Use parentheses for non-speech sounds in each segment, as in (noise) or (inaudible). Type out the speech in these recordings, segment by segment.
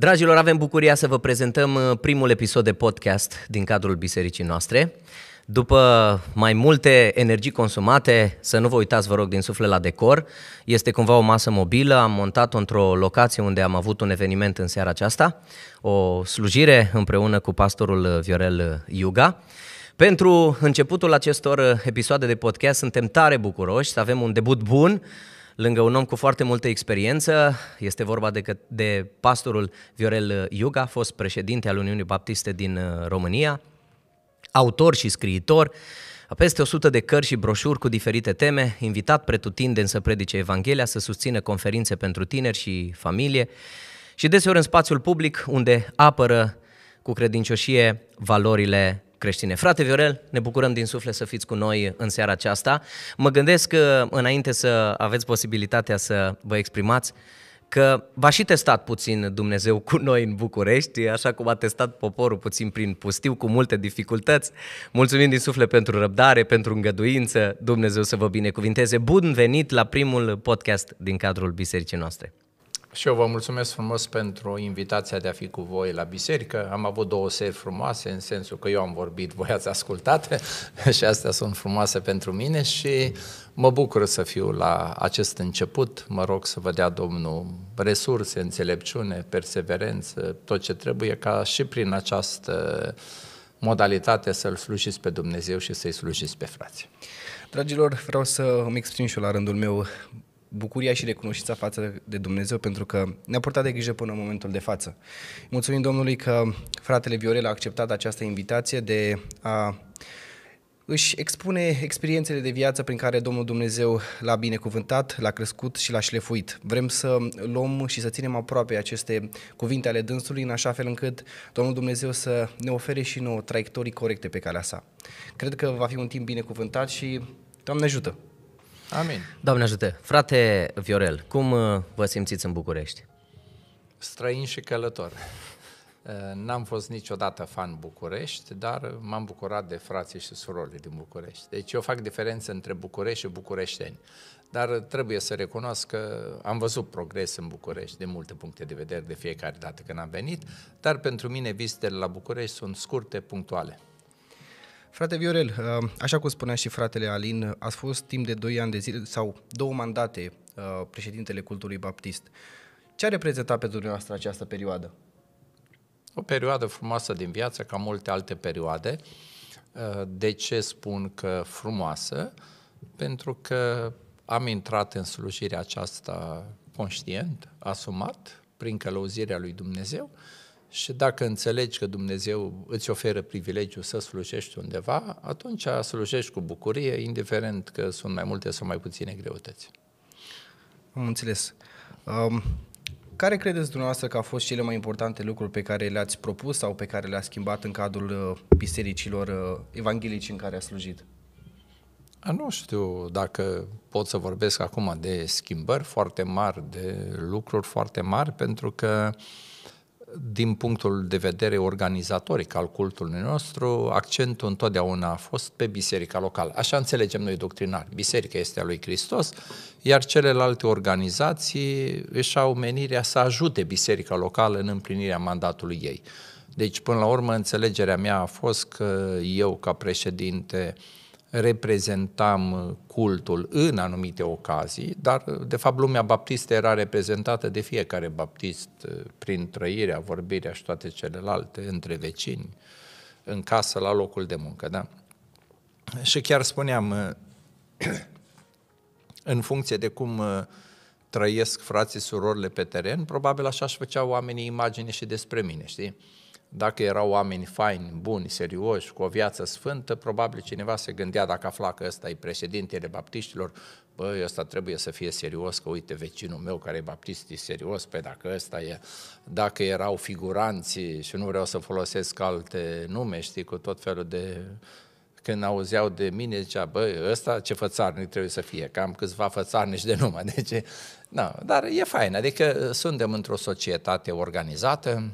Dragilor, avem bucuria să vă prezentăm uh, primul episod de podcast din cadrul bisericii noastre. După mai multe energii consumate, să nu vă uitați, vă rog, din suflet la decor. Este cumva o masă mobilă, am montat-o într-o locație unde am avut un eveniment în seara aceasta, o slujire împreună cu pastorul uh, Viorel uh, Iuga. Pentru începutul acestor episoade de podcast suntem tare bucuroși să avem un debut bun lângă un om cu foarte multă experiență. Este vorba de, că, de pastorul Viorel Iuga, fost președinte al Uniunii Baptiste din uh, România, autor și scriitor, peste 100 de cărți și broșuri cu diferite teme, invitat pretutindeni să predice Evanghelia, să susțină conferințe pentru tineri și familie și deseori în spațiul public unde apără cu credincioșie valorile creștine. Frate Viorel, ne bucurăm din suflet să fiți cu noi în seara aceasta. Mă gândesc că uh, înainte să aveți posibilitatea să vă exprimați, că v-a și testat puțin Dumnezeu cu noi în București, așa cum a testat poporul puțin prin pustiu, cu multe dificultăți. Mulțumim din suflet pentru răbdare, pentru îngăduință. Dumnezeu să vă binecuvinteze. Bun venit la primul podcast din cadrul bisericii noastre. Și eu vă mulțumesc frumos pentru invitația de a fi cu voi la biserică. Am avut două seri frumoase, în sensul că eu am vorbit, voi ați ascultat (laughs) și astea sunt frumoase pentru mine și mă bucur să fiu la acest început. Mă rog să vă dea Domnul resurse, înțelepciune, perseverență, tot ce trebuie ca și prin această modalitate să-L slujiți pe Dumnezeu și să-i slujiți pe frații. Dragilor, vreau să îmi exprim și eu la rândul meu bucuria și recunoștința față de Dumnezeu pentru că ne-a purtat de grijă până în momentul de față. Mulțumim Domnului că fratele Viorel a acceptat această invitație de a își expune experiențele de viață prin care Domnul Dumnezeu l-a binecuvântat, l-a crescut și l-a șlefuit. Vrem să luăm și să ținem aproape aceste cuvinte ale dânsului în așa fel încât Domnul Dumnezeu să ne ofere și nouă traiectorii corecte pe calea sa. Cred că va fi un timp binecuvântat și Doamne ajută! Amin. Doamne ajută. Frate Viorel, cum uh, vă simțiți în București? Străin și călător. (laughs) Uh, n-am fost niciodată fan București, dar m-am bucurat de frații și surorile din București. Deci eu fac diferență între București și bucureșteni. Dar trebuie să recunosc că am văzut progres în București de multe puncte de vedere de fiecare dată când am venit, dar pentru mine vizitele la București sunt scurte, punctuale. Frate Viorel, uh, așa cum spunea și fratele Alin, ați fost timp de 2 ani de zile sau două mandate uh, președintele cultului baptist. Ce a reprezentat pentru dumneavoastră această perioadă? O perioadă frumoasă din viață, ca multe alte perioade. Uh, de ce spun că frumoasă? Pentru că am intrat în slujirea aceasta conștient, asumat, prin călăuzirea lui Dumnezeu, uh, și dacă înțelegi că Dumnezeu îți oferă privilegiu să slujești undeva, atunci slujești cu bucurie, indiferent că sunt mai multe sau mai puține greutăți. Am înțeles. Um, care credeți dumneavoastră că au fost cele mai importante lucruri pe care le-ați propus sau pe care le-ați schimbat în cadrul uh, bisericilor uh, evanghelici în care a slujit? Nu știu dacă pot să vorbesc acum de schimbări foarte mari, de lucruri foarte mari, pentru că uh, din punctul de vedere organizatoric al cultului nostru, accentul întotdeauna a fost pe biserica locală. Așa înțelegem noi doctrinar. Biserica este a lui Hristos, iar celelalte organizații își au menirea să ajute biserica locală în împlinirea mandatului ei. Deci, până la urmă, înțelegerea mea a fost că eu, ca președinte, uh, reprezentam uh, cultul în anumite ocazii, dar uh, de fapt lumea baptistă era reprezentată de fiecare baptist uh, prin trăirea, vorbirea și toate celelalte, între vecini, în casă, la locul de muncă. Da? Și chiar spuneam, (clears throat) în funcție de cum trăiesc frații, surorile pe teren, probabil așa își făceau oamenii imagine și despre mine, știi? Dacă erau oameni faini, buni, serioși, cu o viață sfântă, probabil cineva se gândea dacă afla că ăsta e președintele baptiștilor, băi, ăsta trebuie să fie serios, că uite, vecinul meu care e baptist e serios, pe dacă ăsta e, dacă erau figuranți și nu vreau să folosesc alte nume, știi, cu tot felul de când auzeau de mine, zicea, băi, ăsta ce fățarnic trebuie să fie, că am câțiva fățarnici de numă. (laughs) Deci, na, dar e fain, adică suntem într-o societate organizată,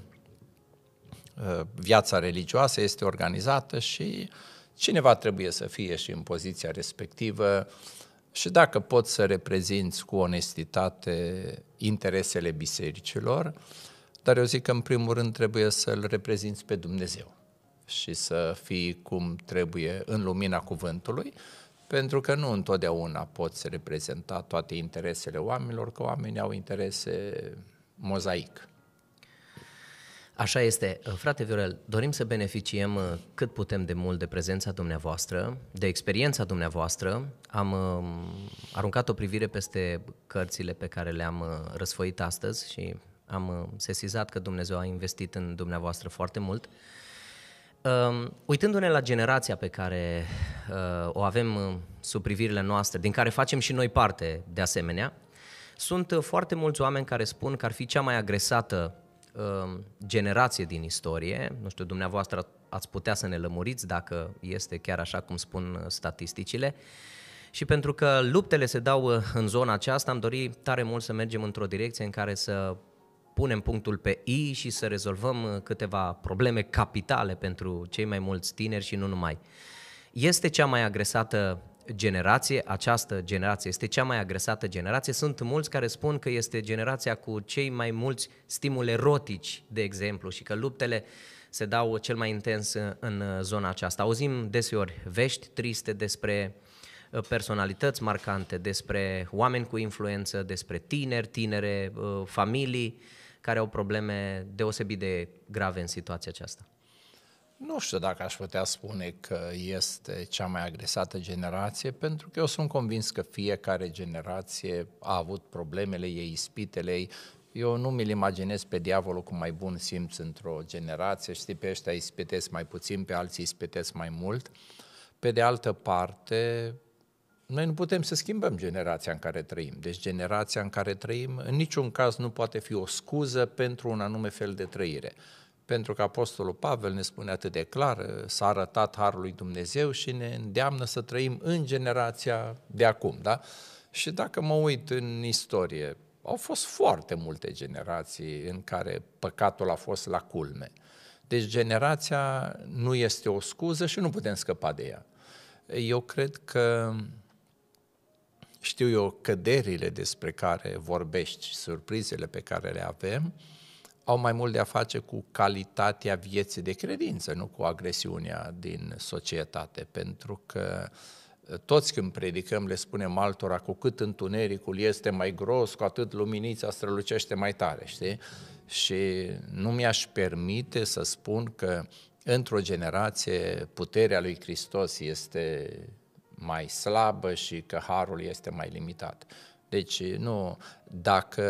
Eh, viața religioasă este organizată și cineva trebuie să fie și în poziția respectivă și dacă poți să reprezinți cu onestitate interesele bisericilor, dar eu zic că în primul rând trebuie să-L reprezinți pe Dumnezeu și să fii cum trebuie în lumina cuvântului, pentru că nu întotdeauna poți reprezenta toate interesele oamenilor, că oamenii au interese mozaic. Așa este. Frate Viorel, dorim să beneficiem uh, cât putem de mult de prezența dumneavoastră, de experiența dumneavoastră. Am um, aruncat o privire peste cărțile pe care le-am uh, răsfoit astăzi și am uh, sesizat că Dumnezeu a investit în dumneavoastră foarte mult. Um, uitându-ne la generația pe care o avem sub privirile noastre, din care facem și noi parte de asemenea, sunt foarte mulți oameni care spun că ar fi cea mai agresată Um, generație din istorie. Nu știu, dumneavoastră ați putea să ne lămuriți dacă este chiar așa cum spun uh, statisticile. Și pentru că luptele se dau uh, în zona aceasta, am dorit tare mult să mergem într-o direcție în care să punem punctul pe I și să rezolvăm uh, câteva probleme capitale pentru cei mai mulți tineri și nu numai. Este cea mai agresată generație, această generație este cea mai agresată generație. Sunt mulți care spun că este generația cu cei mai mulți stimuli erotici, de exemplu, și că luptele se dau cel mai intens în zona aceasta. Auzim deseori vești triste despre uh, personalități marcante, despre oameni cu influență, despre tineri, tinere, uh, familii care au probleme deosebit de grave în situația aceasta. Nu știu dacă aș putea spune că este cea mai agresată generație, pentru că eu sunt convins că fiecare generație a avut problemele ei, ispitele ei. Eu nu mi-l imaginez pe diavolul cu mai bun simț într-o generație, știi, pe ăștia îi mai puțin, pe alții îi mai mult. Pe de altă parte, noi nu putem să schimbăm generația în care trăim. Deci generația în care trăim în niciun caz nu poate fi o scuză pentru un anume fel de trăire. Pentru că Apostolul Pavel ne spune atât de clar, s-a arătat Harul lui Dumnezeu și ne îndeamnă să trăim în generația de acum. Da? Și dacă mă uit în istorie, au fost foarte multe generații în care păcatul a fost la culme. Deci generația nu este o scuză și nu putem scăpa de ea. Eu cred că știu eu căderile despre care vorbești, surprizele pe care le avem, au mai mult de a face cu calitatea vieții de credință, nu cu agresiunea din societate, pentru că uh, toți când predicăm le spunem altora cu cât întunericul este mai gros, cu atât luminița strălucește mai tare, știi? Și nu mi-aș permite să spun că într-o generație puterea lui Hristos este mai slabă și că harul este mai limitat. Deci, nu, dacă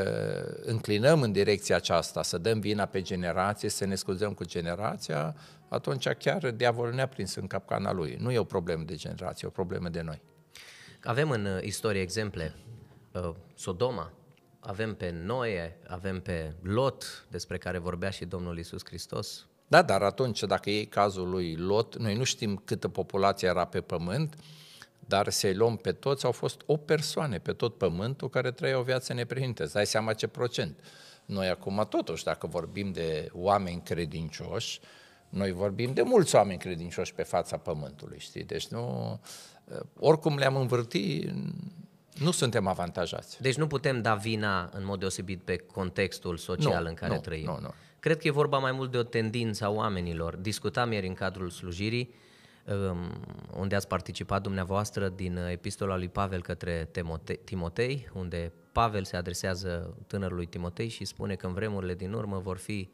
înclinăm în direcția aceasta, să dăm vina pe generație, să ne scuzăm cu generația, atunci chiar diavolul ne-a prins în capcana lui. Nu e o problemă de generație, e o problemă de noi. Avem în uh, istorie exemple. Uh, Sodoma, avem pe Noe, avem pe Lot, despre care vorbea și Domnul Isus Hristos. Da, dar atunci, dacă e cazul lui Lot, noi nu știm câtă populație era pe pământ, dar să-i luăm pe toți, au fost o persoane pe tot pământul care trăia o viață neprihănită. Îți dai seama ce procent. Noi acum, totuși, dacă vorbim de oameni credincioși, noi vorbim de mulți oameni credincioși pe fața pământului, știi? Deci nu... Eh, oricum le-am învârti, nu suntem avantajați. Deci nu putem da vina în mod deosebit pe contextul social nu, în care nu, trăim. Nu, nu. Cred că e vorba mai mult de o tendință a oamenilor. Discutam ieri în cadrul slujirii Ehm, unde ați participat dumneavoastră din uh, epistola lui Pavel către Timotei, unde Pavel se adresează tânărului Timotei și spune că în vremurile din urmă vor fi,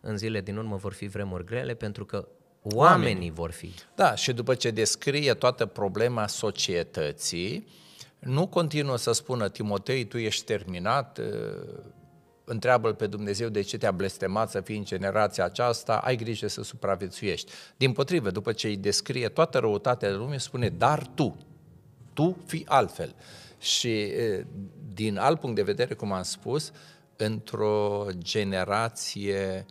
în zile din urmă vor fi vremuri grele pentru că oamenii, oamenii. vor fi. Da, și după ce descrie toată problema societății, nu continuă să spună Timotei, tu ești terminat, uh, întreabă pe Dumnezeu de ce te-a blestemat să fii în generația aceasta, ai grijă să supraviețuiești. Din potrivă, după ce îi descrie toată răutatea de lume, spune, dar tu, tu fii altfel. Și din alt punct de vedere, cum am spus, într-o generație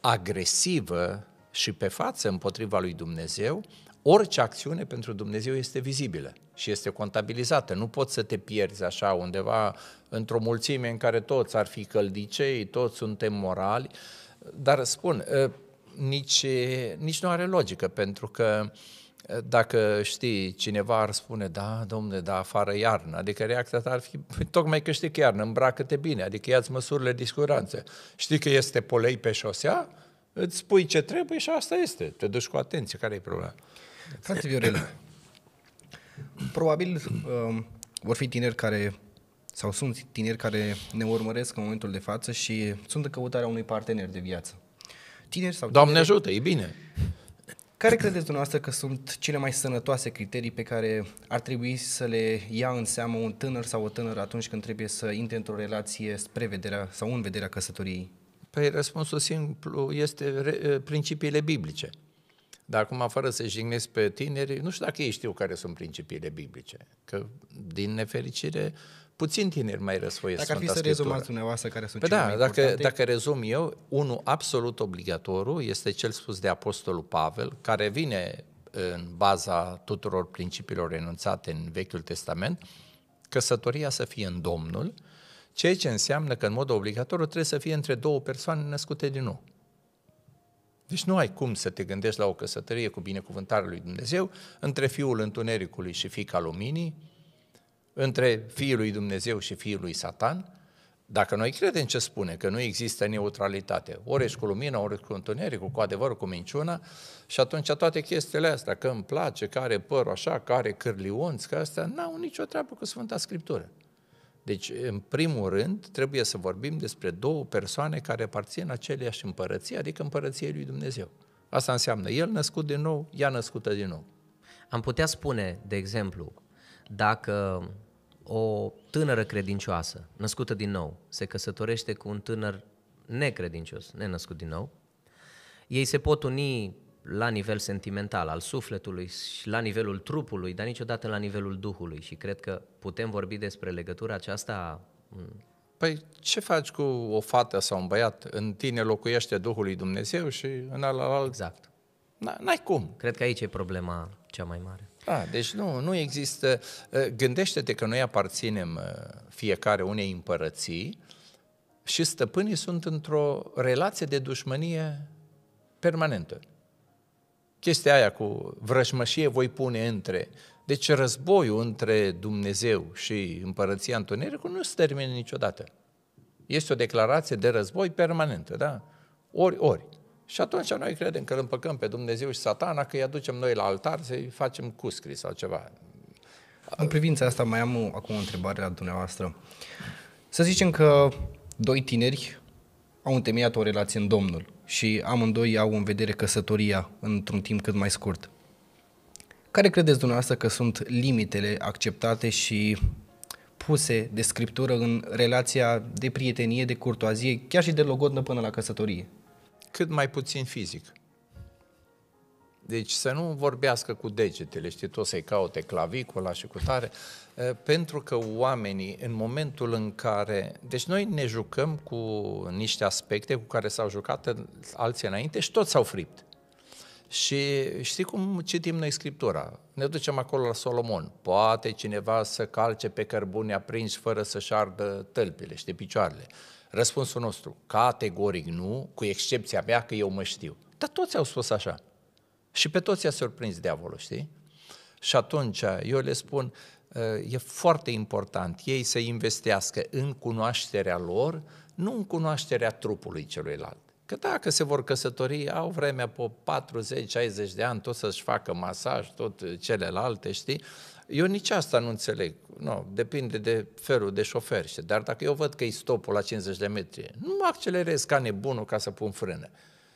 agresivă și pe față împotriva lui Dumnezeu, orice acțiune pentru Dumnezeu este vizibilă și este contabilizată. Nu poți să te pierzi așa undeva într-o mulțime în care toți ar fi căldicei, toți suntem morali, dar spun, ă, nici, nici nu are logică, pentru că ă, dacă știi, cineva ar spune, da, domne, da, afară iarnă, adică reacția ta ar fi, păi, tocmai că știi că iarnă, îmbracă-te bine, adică ia-ți măsurile de siguranță. Știi că este polei pe șosea, îți spui ce trebuie și asta este, te duci cu atenție, care e problema? Frate Viorel, probabil um, vor fi tineri care, sau sunt tineri care ne urmăresc în momentul de față și sunt în căutarea unui partener de viață. Tineri sau tineri, ajută, e bine. Care credeți dumneavoastră că sunt cele mai sănătoase criterii pe care ar trebui să le ia în seamă un tânăr sau o tânără atunci când trebuie să intre într-o relație spre vederea sau în vederea căsătoriei? Păi răspunsul simplu este principiile biblice. Dar acum, fără să jignesc pe tineri, nu știu dacă ei știu care sunt principiile biblice. Că, din nefericire, puțin tineri mai răsfoiesc Dacă ar fi să Scriptură. rezumați dumneavoastră care sunt păi cele da, mai dacă, importante... dacă rezum eu, unul absolut obligatoriu este cel spus de Apostolul Pavel, care vine în baza tuturor principiilor renunțate în Vechiul Testament, căsătoria să fie în Domnul, ceea ce înseamnă că în mod obligatoriu trebuie să fie între două persoane născute din nou. Deci nu ai cum să te gândești la o căsătorie cu binecuvântarea lui Dumnezeu între fiul întunericului și fica luminii, între fiul lui Dumnezeu și fiul lui Satan, dacă noi credem ce spune, că nu există neutralitate, ori ești cu lumina, ori cu întunericul, cu adevărul, cu minciuna, și atunci toate chestiile astea, că îmi place, care păr așa, care cârlionți, că astea, n-au nicio treabă cu Sfânta Scriptură. Deci, în primul rând, trebuie să vorbim despre două persoane care aparțin aceleași împărății, adică împărăției lui Dumnezeu. Asta înseamnă el născut din nou, ea născută din nou. Am putea spune, de exemplu, dacă o tânără credincioasă, născută din nou, se căsătorește cu un tânăr necredincios, nenăscut din nou, ei se pot uni la nivel sentimental, al sufletului și la nivelul trupului, dar niciodată la nivelul Duhului. Și cred că putem vorbi despre legătura aceasta. Păi ce faci cu o fată sau un băiat? În tine locuiește Duhul lui Dumnezeu și în alalt... Exact. N-ai cum. Cred că aici e problema cea mai mare. Da, deci nu, nu există... Ă, gândește-te că noi aparținem ă, fiecare unei împărății și stăpânii sunt într-o relație de dușmănie permanentă chestia aia cu vrăjmășie voi pune între. Deci războiul între Dumnezeu și împărăția Întunericului nu se termină niciodată. Este o declarație de război permanentă, da? Ori, ori. Și atunci noi credem că îl împăcăm pe Dumnezeu și satana, că îi aducem noi la altar să-i facem cuscri sau ceva. În privința asta mai am acum o întrebare la dumneavoastră. Să zicem că doi tineri au întemeiat o relație în Domnul și amândoi au în vedere căsătoria într-un timp cât mai scurt. Care credeți dumneavoastră că sunt limitele acceptate și puse de scriptură în relația de prietenie, de curtoazie, chiar și de logodnă până la căsătorie? Cât mai puțin fizic. Deci să nu vorbească cu degetele, știi, tot să-i caute clavicula și cu tare, pentru că oamenii, în momentul în care... Deci noi ne jucăm cu niște aspecte cu care s-au jucat alții înainte și toți s-au fript. Și știi cum citim noi Scriptura? Ne ducem acolo la Solomon. Poate cineva să calce pe cărbune aprinși fără să-și ardă tălpile, știi, picioarele. Răspunsul nostru, categoric nu, cu excepția mea că eu mă știu. Dar toți au spus așa. Și pe toți i-a surprins diavolul, știi? Și atunci eu le spun, e foarte important ei să investească în cunoașterea lor, nu în cunoașterea trupului celuilalt. Că dacă se vor căsători, au vremea pe 40-60 de ani tot să-și facă masaj, tot celelalte, știi? Eu nici asta nu înțeleg. No, depinde de felul de șofer. Dar dacă eu văd că e stopul la 50 de metri, nu mă accelerez ca nebunul ca să pun frână.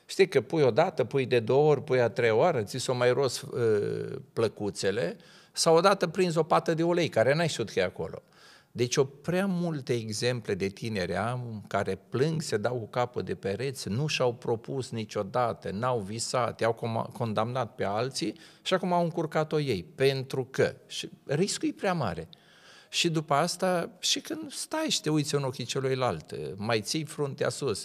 Știi că pui odată, pui de două ori, pui a trei oară, ți s-o mai ros uh, ă, plăcuțele sau odată prinzi o pată de ulei, care n-ai știut că e acolo. Deci o prea multe exemple de tineri am care plâng, se dau cu capul de pereți, nu și-au propus niciodată, n-au visat, i-au condamnat pe alții și acum au încurcat-o ei, pentru că și riscul e prea mare. Și după asta, și când stai și te uiți în ochii celuilalt, mai ții fruntea sus,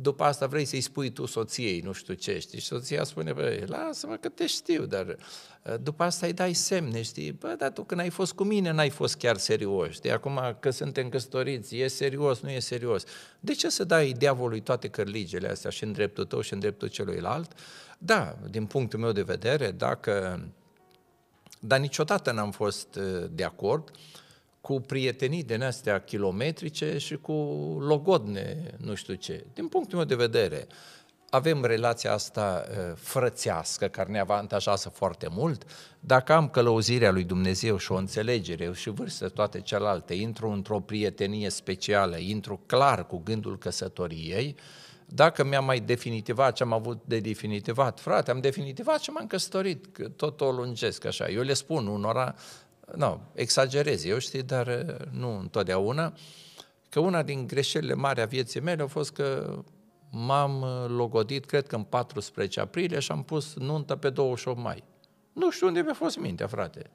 după asta vrei să-i spui tu soției, nu știu ce, știi? Și soția spune, băi, lasă-mă că te știu, dar uh, după asta îi dai semne, știi? Bă, dar tu când ai fost cu mine, n-ai fost chiar serios, știi? Acum că suntem căsătoriți, e serios, nu e serios. De ce să dai diavolului toate cărligele astea și în dreptul tău și în dreptul celuilalt? Da, din punctul meu de vedere, dacă... Dar niciodată n-am fost uh, de acord uh, cu prietenii din astea kilometrice și cu logodne, nu știu ce. Din punctul meu de vedere, avem relația asta uh, frățească care ne avantajează foarte mult. Dacă am călăuzirea lui Dumnezeu și o înțelegere și vârstă toate celelalte, intru într-o prietenie specială, intru clar cu gândul căsătoriei, dacă mi-am mai definitivat ce am avut de definitivat, frate, am definitivat ce m-am căsătorit, că tot o lungesc așa. Eu le spun unora, nu, exagerez eu, știi, dar uh, nu întotdeauna, că una din greșelile mari a vieții mele a fost că m-am uh, logodit, cred că în 14 aprilie și am pus nuntă pe 28 mai. Nu știu unde mi-a fost mintea, frate.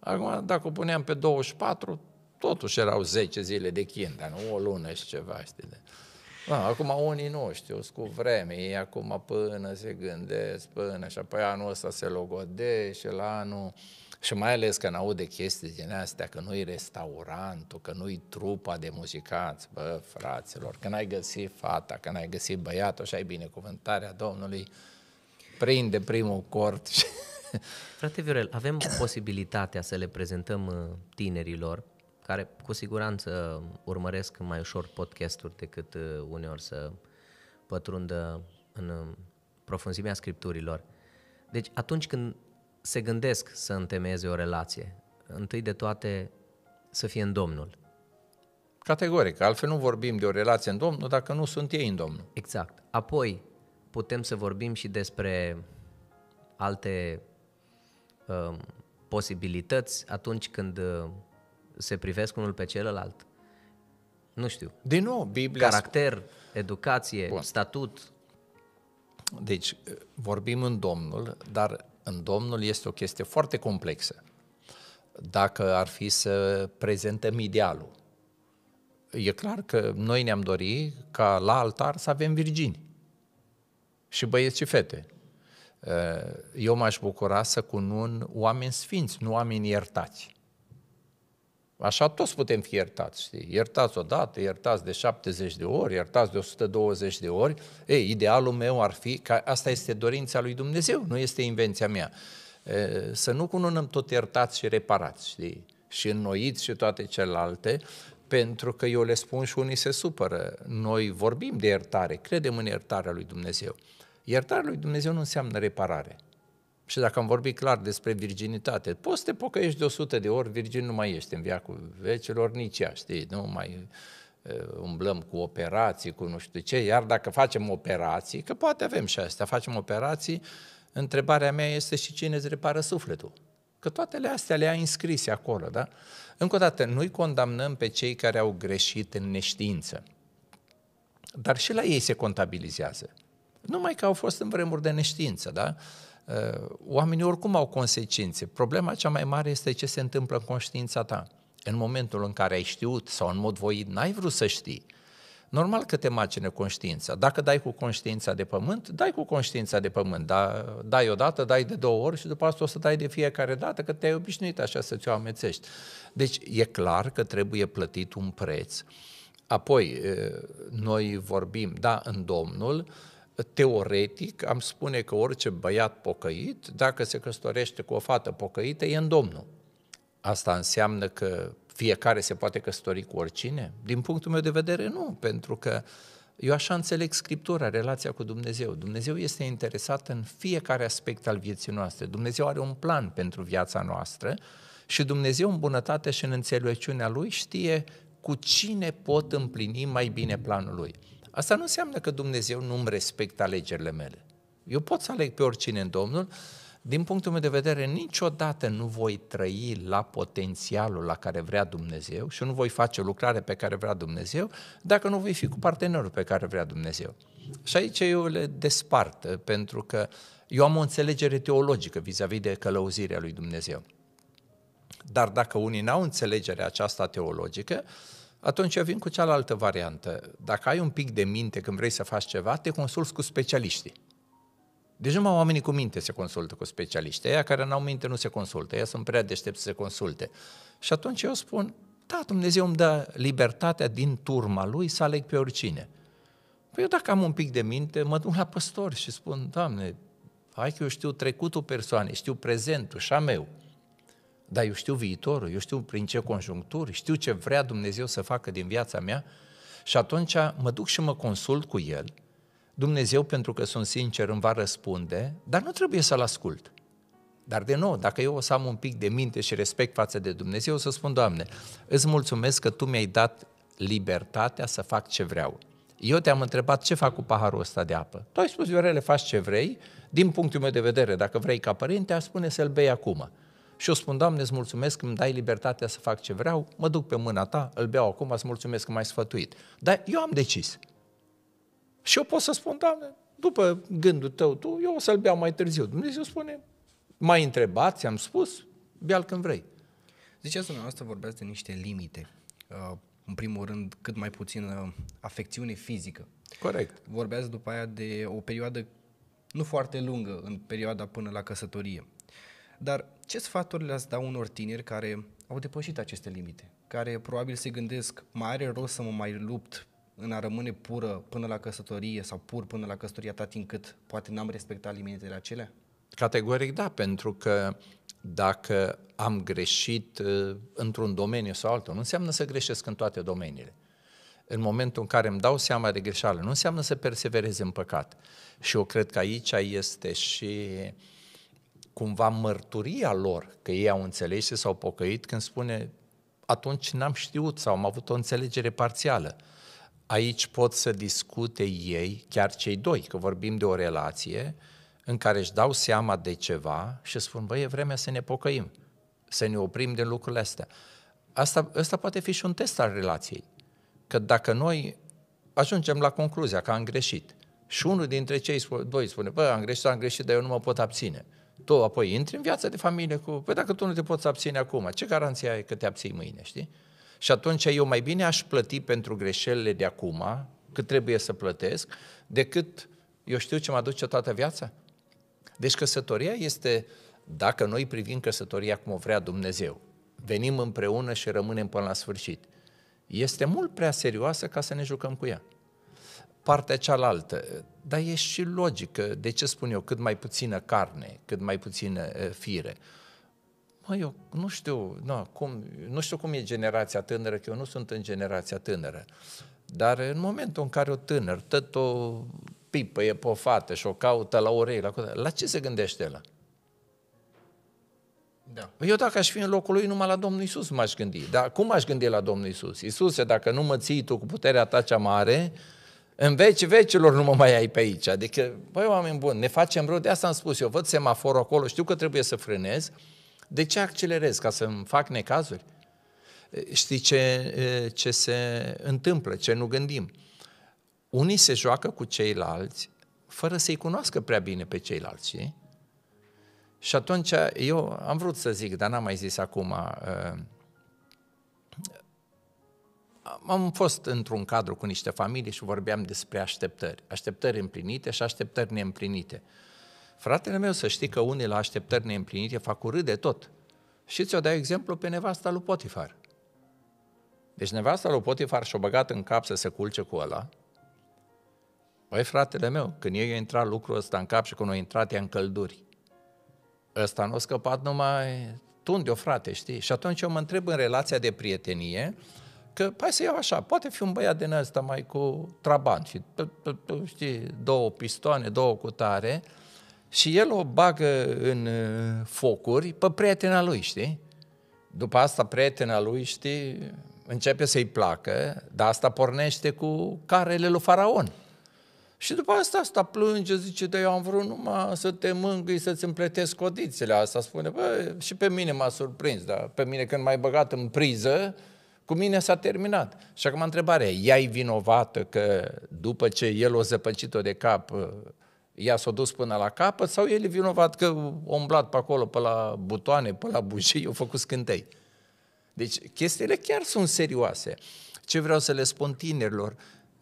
Acum, dacă o puneam pe 24, totuși erau 10 zile de chin, dar nu o lună și ceva, știi. De... Da, acum unii nu știu, cu vreme, ei acum până se gândesc, până și apoi anul ăsta se logodește, la anul și mai ales când aude chestii din astea, că nu-i restaurantul, că nu-i trupa de muzicați, bă, fraților, că n-ai găsit fata, că n-ai găsit băiatul, așa e binecuvântarea Domnului, prinde primul cort și... (laughs) Frate Viorel, avem posibilitatea să le prezentăm uh, tinerilor, care cu siguranță uh, urmăresc mai ușor podcasturi decât uh, uneori să pătrundă în profunzimea scripturilor. Deci atunci când se gândesc să întemeieze o relație. Întâi de toate, să fie în Domnul. Categoric, altfel nu vorbim de o relație în Domnul dacă nu sunt ei în Domnul. Exact. Apoi, putem să vorbim și despre alte uh, posibilități atunci când uh, se privesc unul pe celălalt. Nu știu. Din nou, Biblia... Caracter, educație, Bun. statut. Deci, uh, vorbim în Domnul, dar în Domnul este o chestie foarte complexă. Dacă ar fi să prezentăm idealul, e clar că noi ne-am dorit ca la altar să avem virgini și băieți și fete. Eu m-aș bucura să cunun oameni sfinți, nu oameni iertați. Așa toți putem fi iertați, știi? Iertați odată, iertați de 70 de ori, iertați de 120 de ori. Ei, idealul meu ar fi, că asta este dorința lui Dumnezeu, nu este invenția mea, să nu cununăm tot iertați și reparați, știi? Și înnoiți și toate celelalte, pentru că eu le spun și unii se supără. Noi vorbim de iertare, credem în iertarea lui Dumnezeu. Iertarea lui Dumnezeu nu înseamnă reparare și dacă am vorbit clar despre virginitate, poți să te pocăiești de 100 de ori, virgin nu mai ești în viacul vecilor, nici ea, știi, nu mai umblăm cu operații, cu nu știu ce, iar dacă facem operații, că poate avem și astea, facem operații, întrebarea mea este și cine îți repară sufletul. Că toate astea le-a inscris acolo, da? Încă o dată, nu-i condamnăm pe cei care au greșit în neștiință. Dar și la ei se contabilizează. Numai că au fost în vremuri de neștiință, da? Uh, oamenii oricum au consecințe. Problema cea mai mare este ce se întâmplă în conștiința ta. În momentul în care ai știut sau în mod voit n-ai vrut să știi, normal că te macine conștiința. Dacă dai cu conștiința de pământ, dai cu conștiința de pământ. Da, dai odată, dai de două ori și după asta o să dai de fiecare dată, că te-ai obișnuit așa să-ți o amețești. Deci e clar că trebuie plătit un preț. Apoi, uh, noi vorbim, da, în Domnul, teoretic am spune că orice băiat pocăit, dacă se căsătorește cu o fată pocăită, e în Domnul. Asta înseamnă că fiecare se poate căsători cu oricine? Din punctul meu de vedere, nu, pentru că eu așa înțeleg Scriptura, relația cu Dumnezeu. Dumnezeu este interesat în fiecare aspect al vieții noastre. Dumnezeu are un plan pentru viața noastră și Dumnezeu în bunătate și în înțelepciunea Lui știe cu cine pot împlini mai bine planul Lui. Asta nu înseamnă că Dumnezeu nu-mi respectă alegerile mele. Eu pot să aleg pe oricine în Domnul, din punctul meu de vedere, niciodată nu voi trăi la potențialul la care vrea Dumnezeu și nu voi face lucrare pe care vrea Dumnezeu dacă nu voi fi cu partenerul pe care vrea Dumnezeu. Și aici eu le despart, uh, pentru că eu am o înțelegere teologică vis-a-vis de călăuzirea lui Dumnezeu. Dar dacă unii n-au înțelegerea aceasta teologică, uh, atunci eu vin cu cealaltă variantă. Dacă ai un pic de minte când vrei să faci ceva, te consulți cu specialiștii. Deci numai oamenii cu minte se consultă cu specialiști. Aia care n-au minte nu se consultă. Ei sunt prea deștepți să se consulte. Și atunci eu spun, da, Dumnezeu îmi dă libertatea din turma lui să aleg pe oricine. Păi eu dacă am un pic de minte, mă duc la păstor și spun, Doamne, hai că eu știu trecutul persoanei, știu prezentul și a meu. Dar eu știu viitorul, eu știu prin ce conjuncturi, știu ce vrea Dumnezeu să facă din viața mea și atunci mă duc și mă consult cu El. Dumnezeu, pentru că sunt sincer, îmi va răspunde, dar nu trebuie să-L ascult. Dar de nou, dacă eu o să am un pic de minte și respect față de Dumnezeu, o să spun, Doamne, îți mulțumesc că Tu mi-ai dat libertatea să fac ce vreau. Eu te-am întrebat ce fac cu paharul ăsta de apă. Tu ai spus, Iorele, faci ce vrei, din punctul meu de vedere, dacă vrei ca părinte, aș spune să-l bei acum și eu spun, Doamne, îți mulțumesc că îmi dai libertatea să fac ce vreau, mă duc pe mâna ta, îl beau acum, îți mulțumesc că m-ai sfătuit. Dar eu am decis. Și eu pot să spun, Doamne, după gândul tău, tu, eu o să-l beau mai târziu. Dumnezeu spune, m-ai întrebat, ți-am spus, bea când vrei. Ziceați dumneavoastră, vorbeați de niște limite. Uh, în primul rând, cât mai puțin afecțiune fizică. Corect. Vorbeați după aia de o perioadă nu foarte lungă, în perioada până la căsătorie dar ce sfaturi le-ați da unor tineri care au depășit aceste limite, care probabil se gândesc, mai are rost să mă mai lupt în a rămâne pură până la căsătorie sau pur până la căsătorie atât timp cât poate n-am respectat limitele acelea? Categoric da, pentru că dacă am greșit uh, într-un domeniu sau altul, nu înseamnă să greșesc în toate domeniile. În momentul în care îmi dau seama de greșeală, nu înseamnă să perseverez în păcat. Și eu cred că aici este și uh, cumva mărturia lor că ei au înțeles și s-au pocăit când spune atunci n-am știut sau am avut o înțelegere parțială. Aici pot să discute ei, chiar cei doi, că vorbim de o relație în care își dau seama de ceva și spun, băi, e vremea să ne pocăim, să ne oprim de lucrurile astea. Asta, asta poate fi și un test al relației. Că dacă noi ajungem la concluzia că am greșit și unul dintre cei doi spune, bă, am greșit, am greșit, dar eu nu mă pot abține – tu apoi intri în viața de familie cu... Păi dacă tu nu te poți abține acum, ce garanție ai că te abții mâine, știi? Și atunci eu mai bine aș plăti pentru greșelile de acum, cât trebuie să plătesc, decât eu știu ce mă aduce toată viața. Deci căsătoria este, dacă noi privim căsătoria cum o vrea Dumnezeu, venim împreună și rămânem până la sfârșit, este mult prea serioasă ca să ne jucăm cu ea partea cealaltă. Dar e și logică. De ce spun eu cât mai puțină carne, cât mai puțină fire? Mă, eu nu știu, nu, cum, nu știu cum e generația tânără, că eu nu sunt în generația tânără. Dar în momentul în care o tânăr tot o pipă e pe o fată și o caută la orei, la, la ce se gândește la? Da. Eu dacă aș fi în locul lui, numai la Domnul Isus m-aș gândi. Dar cum aș gândi la Domnul Isus? Isuse, dacă nu mă ții tu cu puterea ta cea mare, în veci vecilor nu mă mai ai pe aici. Adică, băi, oameni buni, ne facem rău, de asta am spus. Eu văd semaforul acolo, știu că trebuie să frânez, de ce accelerez? Ca să-mi fac necazuri? Știi ce, ce se întâmplă, ce nu gândim. Unii se joacă cu ceilalți fără să-i cunoască prea bine pe ceilalți, Și atunci eu am vrut să zic, dar n-am mai zis acum, uh, am fost într-un cadru cu niște familii și vorbeam despre așteptări. Așteptări împlinite și așteptări neîmplinite. Fratele meu, să știi că unii la așteptări neîmplinite fac urât de tot. Și ți-o dau exemplu pe nevasta lui Potifar. Deci nevasta lui Potifar și-o băgat în cap să se culce cu ăla. Băi, fratele meu, când eu intrat lucrul ăsta în cap și când a intrat ea în călduri, ăsta nu a scăpat numai tun o frate, știi? Și atunci eu mă întreb în relația de prietenie, Că, hai să iau așa, poate fi un băiat din ăsta mai cu traban și, știi, două pistoane, două cutare și el o bagă în uh, focuri pe prietena lui, știi? După asta prietena lui, știi, începe să-i placă, dar asta pornește cu carele lui Faraon. Și după asta asta plânge, zice, de eu am vrut numai să te mângâi, să-ți împletesc codițele. Asta spune, bă, și pe mine m-a surprins, dar pe mine când m-ai băgat în priză, cu mine s-a terminat. Și acum întrebarea, ea e vinovată că după ce el o zăpăcit-o de cap, uh, ea s-a dus până la capăt sau el e vinovat că a umblat pe acolo, pe la butoane, pe la bujii, a făcut scântei? Deci chestiile chiar sunt serioase. Ce vreau să le spun tinerilor,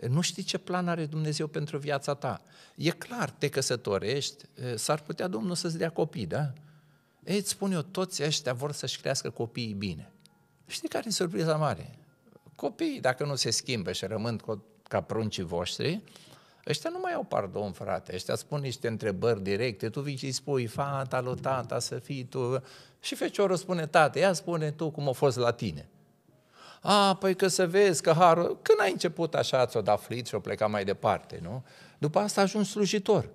nu știi ce plan are Dumnezeu pentru viața ta. E clar, te căsătorești, uh, s-ar putea Domnul să-ți dea copii, da? Ei, îți spun eu, toți ăștia vor să-și crească copiii bine. Știi care e surpriza mare? Copiii, dacă nu se schimbă și rămân ca pruncii voștri, ăștia nu mai au pardon, frate. Ăștia spun niște întrebări directe. Tu vii și spui, fata lui tata, să fii tu. Și feciorul spune, tate, ia spune tu cum a fost la tine. A, păi că să vezi că harul... Când ai început așa, ți-o da flit și o pleca mai departe, nu? După asta ajungi slujitor.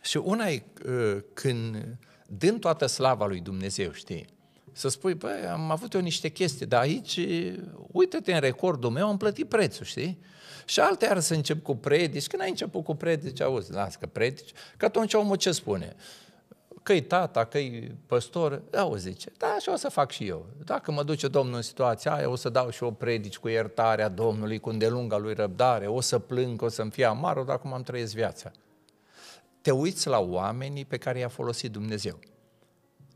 Și una e uh, când dând toată slava lui Dumnezeu, știi? să spui, păi, am avut eu niște chestii, dar aici, uite-te în recordul meu, am plătit prețul, știi? Și alte ar să încep cu predici, când ai început cu predici, auzi, las că predici, că atunci omul ce spune? că e tata, că e păstor, au zice, da, și o să fac și eu. Dacă mă duce Domnul în situația aia, o să dau și o predici cu iertarea Domnului, cu îndelunga lui răbdare, o să plâng, o să-mi fie amar, dacă cum am trăiesc viața. Te uiți la oamenii pe care i-a folosit Dumnezeu.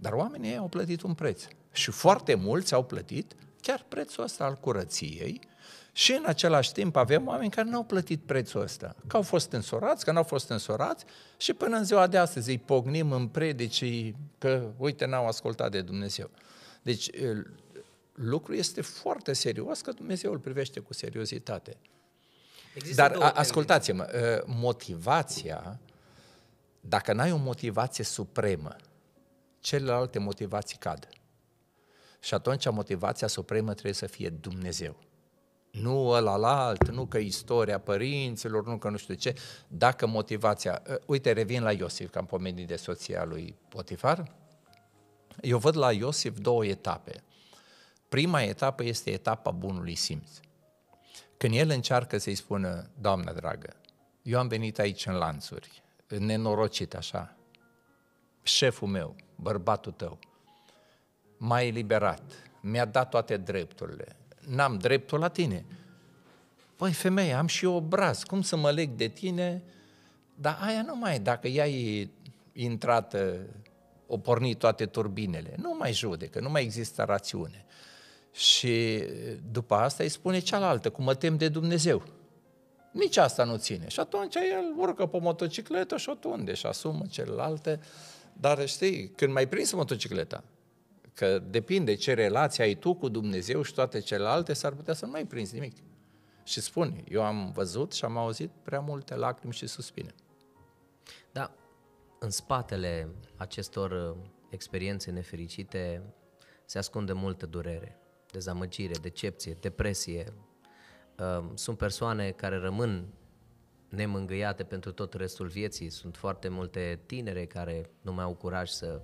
Dar oamenii ei au plătit un preț. Și foarte mulți au plătit chiar prețul ăsta al curăției și în același timp avem oameni care nu au plătit prețul ăsta. Că au fost însorați, că nu au fost însorați și până în ziua de astăzi îi pognim în predicii că, uite, n-au ascultat de Dumnezeu. Deci, lucrul este foarte serios că Dumnezeu îl privește cu seriozitate. Există Dar ascultați-mă, motivația, dacă n-ai o motivație supremă, celelalte motivații cad. Și atunci motivația supremă trebuie să fie Dumnezeu. Nu ăla la alt, nu că istoria părinților, nu că nu știu ce. Dacă motivația... Ă, uite, revin la Iosif, că am pomenit de soția lui Potifar. Eu văd la Iosif două etape. Prima etapă este etapa bunului simț. Când el încearcă să-i spună, Doamna dragă, eu am venit aici în lanțuri, nenorocit așa, șeful meu, bărbatul tău m-a eliberat, mi-a dat toate drepturile, n-am dreptul la tine. Păi, femeie, am și eu obraz, cum să mă leg de tine? Dar aia nu mai e, dacă ea e intrată, o porni toate turbinele, nu mai judecă, nu mai există rațiune. Și după asta îi spune cealaltă, cum mă tem de Dumnezeu. Nici asta nu ține. Și atunci el urcă pe motocicletă și o tunde și asumă celelalte. Uh, dar știi, când mai prins motocicleta, că depinde ce relație ai tu cu Dumnezeu și toate celelalte, s-ar putea să nu mai prinzi nimic. Și spun, eu am văzut și am auzit prea multe lacrimi și suspine. Da, în spatele acestor uh, experiențe nefericite se ascunde multă durere, dezamăgire, decepție, depresie. Uh, sunt persoane care rămân nemângâiate pentru tot restul vieții. Sunt foarte multe tinere care nu mai au curaj să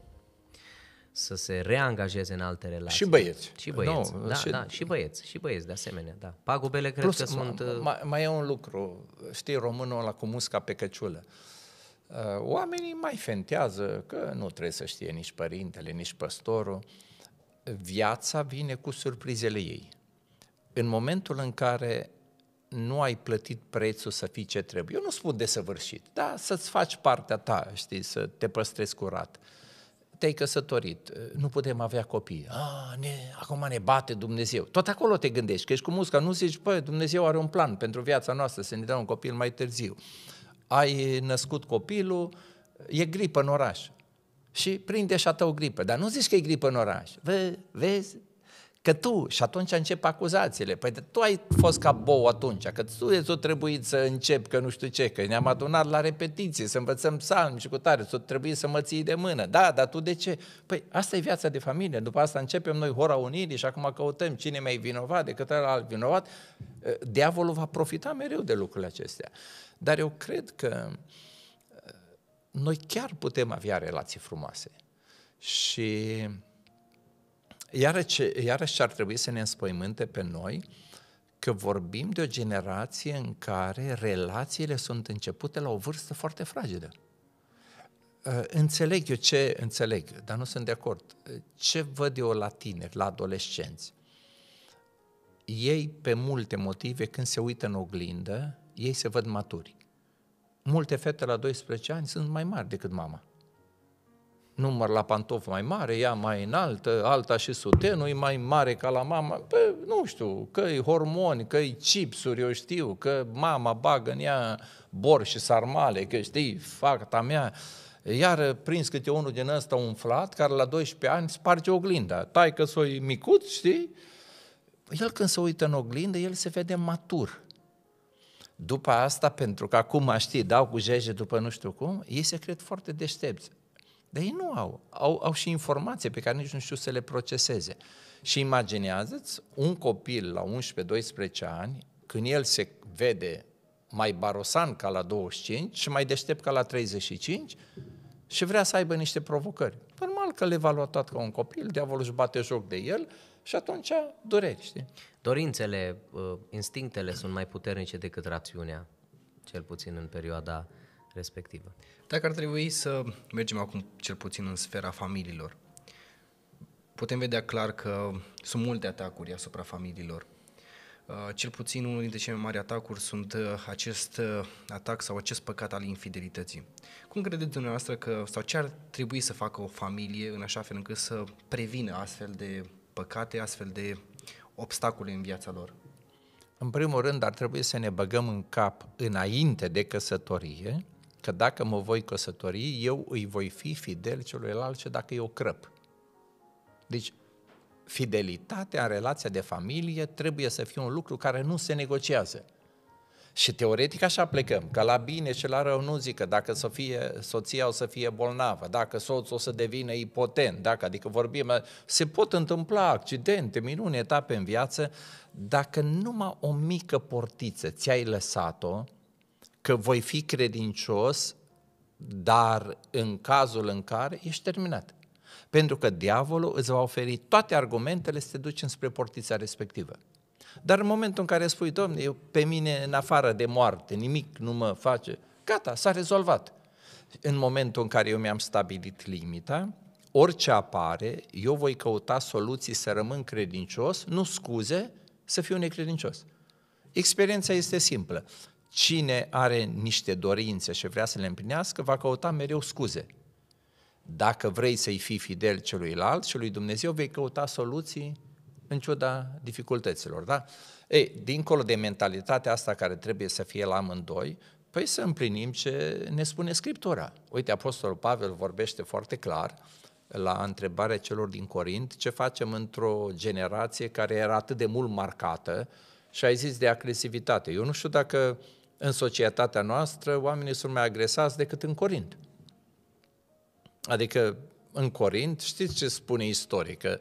să se reangajeze în alte relații. Și băieți. Și băieți, no, da, și... da, și băieți, și băieți de asemenea, da. Pagubele cred Plus, că sunt... Mai, uh, mai e un lucru, știi, românul ăla cu musca pe căciulă. Uh, oamenii mai fentează că nu trebuie să știe nici părintele, nici păstorul. Viața vine cu surprizele ei. În momentul în care nu ai plătit prețul să fii ce trebuie. Eu nu spun desăvârșit, dar să-ți faci partea ta, știi, să te păstrezi curat. Te-ai căsătorit, nu putem avea copii. Ah, ne, acum ne bate Dumnezeu. Tot acolo te gândești, că ești cu musca, nu zici, păi, Dumnezeu are un plan pentru viața noastră, să ne dea un copil mai târziu. Ai născut copilul, e gripă în oraș. Și prinde și a tău gripă. Dar nu zici că e gripă în oraș. Vă, vezi, că tu, și atunci încep acuzațiile, păi tu ai fost ca bou atunci, că tu e tot trebuit să încep, că nu știu ce, că ne-am adunat la repetiție, să învățăm salmi și cu tare, tot trebuie să mă ții de mână, da, dar tu de ce? Păi asta e viața de familie, după asta începem noi hora unirii și acum căutăm cine mai e vinovat decât ăla alt vinovat, eh, diavolul va profita mereu de lucrurile acestea. Dar eu cred că eh, noi chiar putem avea relații frumoase. Și iarăși, iarăși ar trebui să ne înspăimânte pe noi că vorbim de o generație în care relațiile sunt începute la o vârstă foarte fragedă. Ă, înțeleg eu ce înțeleg, dar nu sunt de acord. Ce văd eu la tineri, la adolescenți? Ei, pe multe motive, când se uită în oglindă, ei se văd maturi. Multe fete la 12 ani sunt mai mari decât mama număr la pantof mai mare, ea mai înaltă, alta și sutenul e mai mare ca la mama. Pă, nu știu, că e hormoni, că e chipsuri, eu știu, că mama bagă în ea bor și sarmale, că știi, fata mea. Iar prins câte unul din ăsta umflat, care la 12 ani sparge oglinda. Tai că soi micut, știi? El când se uită în oglindă, el se vede matur. După asta, pentru că acum știi, dau cu jeje după nu știu cum, ei se cred foarte deștepți. Dar ei nu au. Au, au și informație pe care nici nu știu să le proceseze. Și imaginează-ți un copil la 11-12 ani, când el se vede mai barosan ca la 25 și mai deștept ca la 35 și vrea să aibă niște provocări. Normal că le va lua tot ca un copil, diavolul își bate joc de el și atunci dureri, știi? Dorințele, uh, instinctele sunt mai puternice decât rațiunea, cel puțin în perioada respectivă. Dacă ar trebui să mergem acum cel puțin în sfera familiilor, putem vedea clar că sunt multe atacuri asupra familiilor. Uh, cel puțin unul dintre cele mai mari atacuri sunt uh, acest uh, atac sau acest păcat al infidelității. Cum credeți dumneavoastră că, sau ce ar trebui să facă o familie în așa fel încât să prevină astfel de păcate, astfel de obstacole în viața lor? În primul rând, ar trebui să ne băgăm în cap înainte de căsătorie că dacă mă voi căsători, eu îi voi fi fidel celuilalt și dacă eu crăp. Deci, fidelitatea în relația de familie trebuie să fie un lucru care nu se negociază. Și teoretic așa plecăm, că la bine și la rău nu zic că dacă să fie, soția o să fie bolnavă, dacă soțul o să devină ipotent, dacă, adică vorbim, se pot întâmpla accidente, minuni, etape în viață, dacă numai o mică portiță ți-ai lăsat-o, că voi fi credincios, dar în cazul în care ești terminat. Pentru că diavolul îți va oferi toate argumentele să te duci înspre portița respectivă. Dar în momentul în care spui, domne, eu pe mine în afară de moarte, nimic nu mă face, gata, s-a rezolvat. În momentul în care eu mi-am stabilit limita, orice apare, eu voi căuta soluții să rămân credincios, nu scuze să fiu necredincios. Experiența este simplă. Cine are niște dorințe și vrea să le împlinească, va căuta mereu scuze. Dacă vrei să-i fii fidel celuilalt și lui Dumnezeu, vei căuta soluții în ciuda dificultăților, da? Ei, dincolo de mentalitatea asta care trebuie să fie la amândoi, păi să împlinim ce ne spune Scriptura. Uite, Apostolul Pavel vorbește foarte clar la întrebarea celor din Corint ce facem într-o generație care era atât de mult marcată și ai zis de agresivitate. Eu nu știu dacă uh, în societatea noastră oamenii sunt mai agresați decât în Corint. Adică în Corint, știți ce spune istoric, că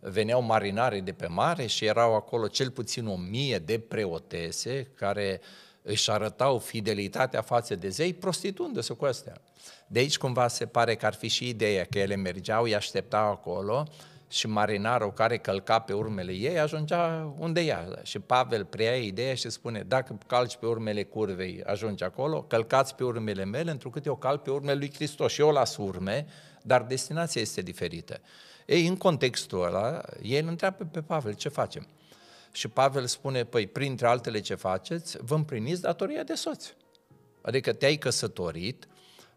veneau marinarii de pe mare și erau acolo cel puțin o mie de preotese care își arătau fidelitatea față de zei prostituându-se cu astea. De aici cumva se pare că ar fi și ideea că ele mergeau, îi așteptau acolo, uh, și marinarul care călca pe urmele ei ajungea unde ea. Și Pavel preia ideea și spune, dacă calci pe urmele curvei, ajungi acolo, călcați pe urmele mele, întrucât eu calc pe urmele lui Hristos și eu las urme, dar destinația este diferită. Ei, în contextul ăla, ei îl întreabă pe Pavel, ce facem? Și Pavel spune, păi, printre altele ce faceți, vă împliniți datoria de soț. Adică te-ai căsătorit,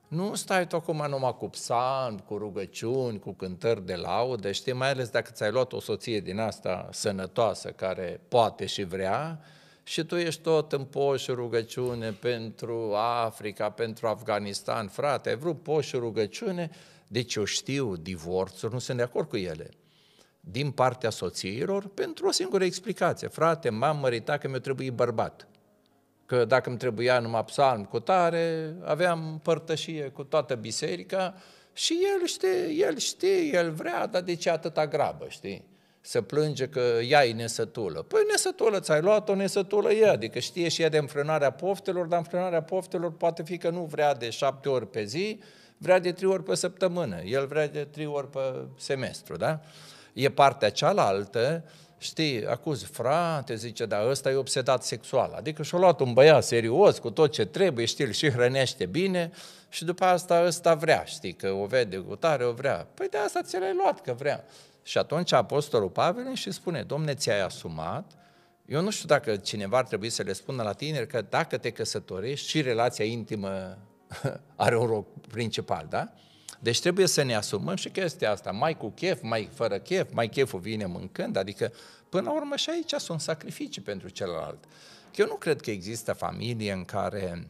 nu stai tu acum numai cu psalm, cu rugăciuni, cu cântări de laudă, știi, mai ales dacă ți-ai luat o soție din asta sănătoasă, care poate și vrea, și tu ești tot în poș rugăciune pentru Africa, pentru Afganistan, frate, ai vrut poș rugăciune, deci eu știu, divorțuri, nu sunt de acord cu ele din partea soțiilor pentru o singură explicație. Frate, m-am măritat că mi-a trebuit bărbat că dacă îmi trebuia numai psalm cu tare, aveam părtășie cu toată biserica și el știe, el știe, el vrea, dar de ce atâta grabă, știi? Să plânge că ea e nesătulă. Păi nesătulă, ți-ai luat-o nesătulă ea, adică știe și ea de înfrânarea poftelor, dar înfrânarea poftelor poate fi că nu vrea de șapte ori pe zi, vrea de trei ori pe săptămână, el vrea de trei ori pe semestru, da? E partea cealaltă, știi, acuz, frate, zice, dar ăsta e obsedat sexual. Adică și-a luat un băiat serios cu tot ce trebuie, știi, și hrănește bine și după asta ăsta vrea, știi, că o vede cu tare, o vrea. Păi de asta ți l-ai luat, că vrea. Și atunci apostolul Pavel și spune, domne, ți-ai asumat, eu nu știu dacă cineva ar trebui să le spună la tineri că dacă te căsătorești și relația intimă (laughs) are un rol principal, da? Deci trebuie să ne asumăm și chestia asta, mai cu chef, mai fără chef, mai cheful vine mâncând, adică până la urmă și aici sunt sacrificii pentru celălalt. Eu nu cred că există familie în care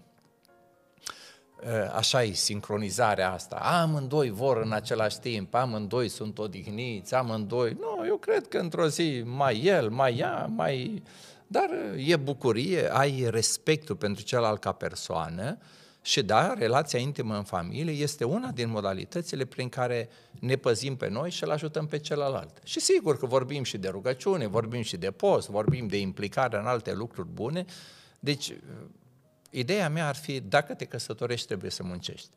ă, așa e sincronizarea asta. Amândoi vor în același timp, amândoi sunt odihniți, amândoi... Nu, eu cred că într-o zi mai el, mai ea, mai... Dar e bucurie, ai respectul pentru celălalt ca persoană și da, relația intimă în familie este una din modalitățile prin care ne păzim pe noi și îl ajutăm pe celălalt. Și sigur că vorbim și de rugăciune, vorbim și de post, vorbim de implicare în alte lucruri bune. Deci, ideea mea ar fi, dacă te căsătorești, trebuie să muncești.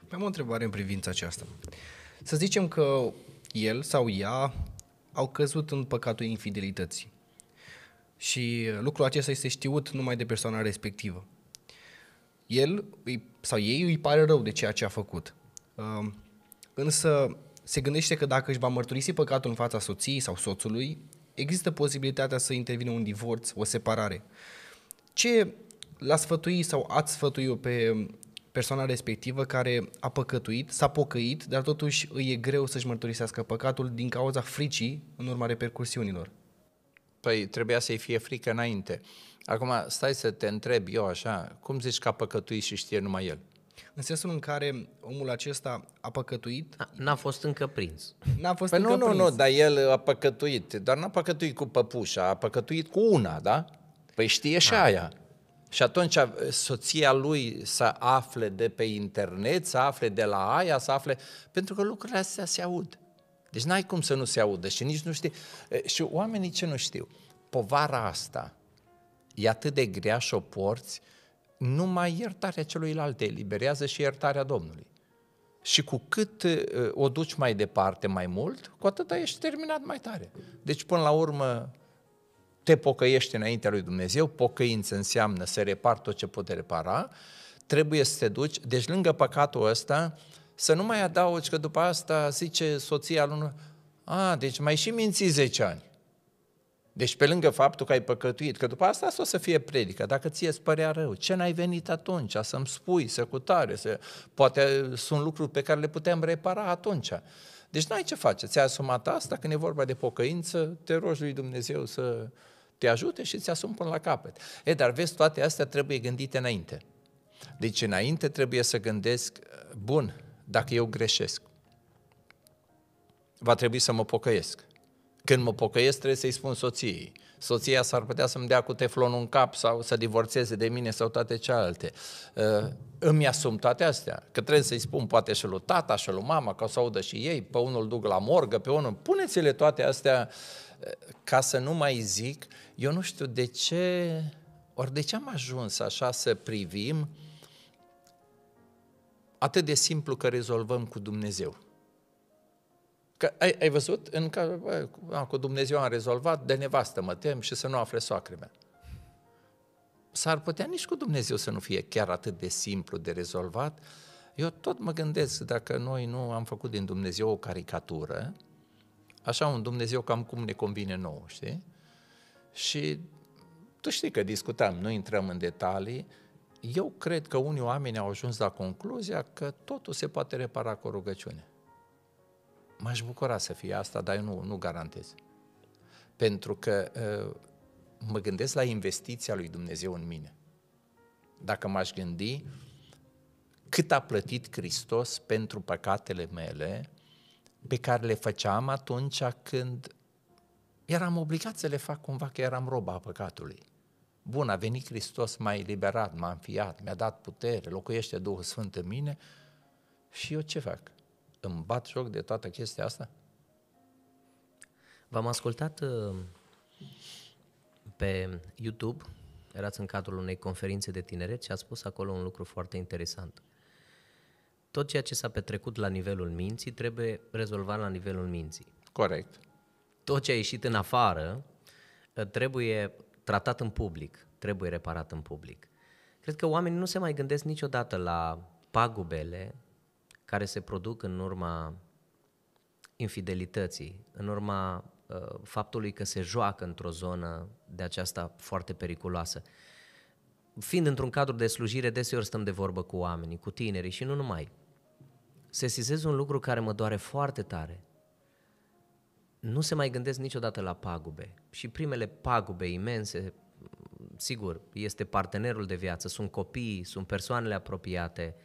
Mai am o întrebare în privința aceasta. Să zicem că el sau ea au căzut în păcatul infidelității. Și lucrul acesta este știut numai de persoana respectivă el îi, sau ei îi pare rău de ceea ce a făcut. Um, însă se gândește că dacă își va mărturisi păcatul în fața soției sau soțului, există posibilitatea să intervine un divorț, o separare. Ce l-a sfătuit sau ați sfătui pe persoana respectivă care a păcătuit, s-a pocăit, dar totuși îi e greu să-și mărturisească păcatul din cauza fricii în urma repercursiunilor? Păi trebuia să-i fie frică înainte. Uh, Acum, stai să te întreb eu așa, cum zici că a păcătuit și știe numai el? În sensul în care omul acesta a păcătuit... N-a fost încă prins. N-a fost păi încă nu, prins. nu, nu, dar el a păcătuit, dar n-a păcătuit cu păpușa, a păcătuit cu una, da? Păi știe și a. aia. Și atunci soția lui să afle de pe internet, să afle de la aia, să afle... Pentru că lucrurile astea se aud. Deci n-ai cum să nu se audă și nici nu știi. Și oamenii ce nu știu? Povara asta e atât de grea și o porți, numai iertarea celuilalt te eliberează și iertarea Domnului. Și cu cât uh, o duci mai departe mai mult, cu atât ești terminat mai tare. Deci, până la urmă, te pocăiești înaintea lui Dumnezeu, pocăință înseamnă să repar tot ce poți repara, trebuie să te duci, deci lângă păcatul ăsta, să nu mai adaugi că după asta zice soția lui, a, deci mai și minți 10 ani. Deci pe lângă faptul că ai păcătuit, că după asta o să fie predică, dacă ție îți părea rău, ce n-ai venit atunci, să-mi spui, să cutare, să... poate uh, sunt lucruri pe care le putem repara atunci. Deci n-ai ce face, ți-ai asumat asta, când e vorba de pocăință, te rogi lui Dumnezeu să te ajute și ți asumi până la capăt. E, dar vezi, toate astea trebuie gândite înainte. Deci înainte trebuie să gândesc, uh, bun, dacă eu greșesc, va trebui să mă pocăiesc. Când mă pocăiesc, trebuie să-i spun soției. Soția s-ar putea să-mi dea cu teflonul în cap sau să divorțeze de mine sau toate cealaltă. Uh, îmi asum toate astea. Că trebuie să-i spun poate și lui tata și lui mama, ca să audă și ei, pe unul duc la morgă, pe unul... Puneți-le toate astea uh, ca să nu mai zic, eu nu știu de ce, ori de ce am ajuns așa să privim atât de simplu că rezolvăm cu Dumnezeu. Că ai, ai văzut? În care, bă, cu Dumnezeu am rezolvat, de nevastă mă tem și să nu afle soacră mea. S-ar putea nici cu Dumnezeu să nu fie chiar atât de simplu de rezolvat. Eu tot mă gândesc dacă noi nu am făcut din Dumnezeu o caricatură, așa un Dumnezeu cam cum ne convine nouă, știi? Și tu știi că discutam, nu intrăm în detalii, eu cred că unii oameni au ajuns la concluzia că totul se poate repara cu rugăciune m-aș bucura să fie asta, dar eu nu, nu garantez. Pentru că ă, mă gândesc la investiția lui Dumnezeu în mine. Dacă m-aș gândi cât a plătit Hristos pentru păcatele mele, pe care le făceam atunci când eram obligat să le fac cumva că eram roba păcatului. Bun, a venit Hristos, m-a eliberat, m-a înfiat, mi-a dat putere, locuiește Duhul Sfânt în mine și eu ce fac? îmi bat joc de toată chestia asta? V-am ascultat uh, pe YouTube, erați în cadrul unei conferințe de tineret și a spus acolo un lucru foarte interesant. Tot ceea ce s-a petrecut la nivelul minții trebuie rezolvat la nivelul minții. Corect. Tot ce a ieșit în afară uh, trebuie tratat în public, trebuie reparat în public. Cred că oamenii nu se mai gândesc niciodată la pagubele care se produc în urma infidelității, în urma uh, faptului că se joacă într-o zonă de aceasta foarte periculoasă. Fiind într-un cadru de slujire, deseori stăm de vorbă cu oamenii, cu tinerii și nu numai. Se sizez un lucru care mă doare foarte tare. Nu se mai gândesc niciodată la pagube. Și primele pagube imense, sigur, este partenerul de viață, sunt copiii, sunt persoanele apropiate, uh,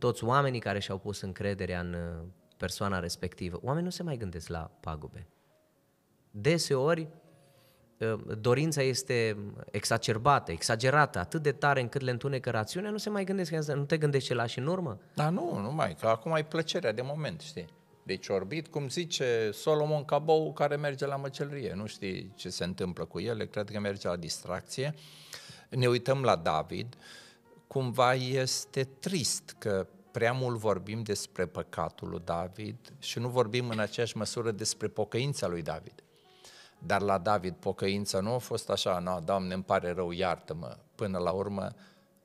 toți oamenii care și-au pus încrederea în uh, persoana respectivă, oamenii nu se mai gândesc la pagube. Deseori, uh, dorința este exacerbată, exagerată, atât de tare încât le întunecă rațiunea, nu se mai gândesc, nu te gândești ce lași în urmă? Da, nu, nu mai, că acum ai plăcerea de moment, știi? Deci orbit, cum zice Solomon Cabou, care merge la măcelărie. Nu știi ce se întâmplă cu el, cred că merge la distracție. Ne uităm la David, uh, cumva este trist că prea mult vorbim despre păcatul lui David și nu vorbim în aceeași măsură despre pocăința lui David. Dar la David pocăința nu a fost așa, no, Doamne, îmi pare rău, iartă-mă. Până la urmă,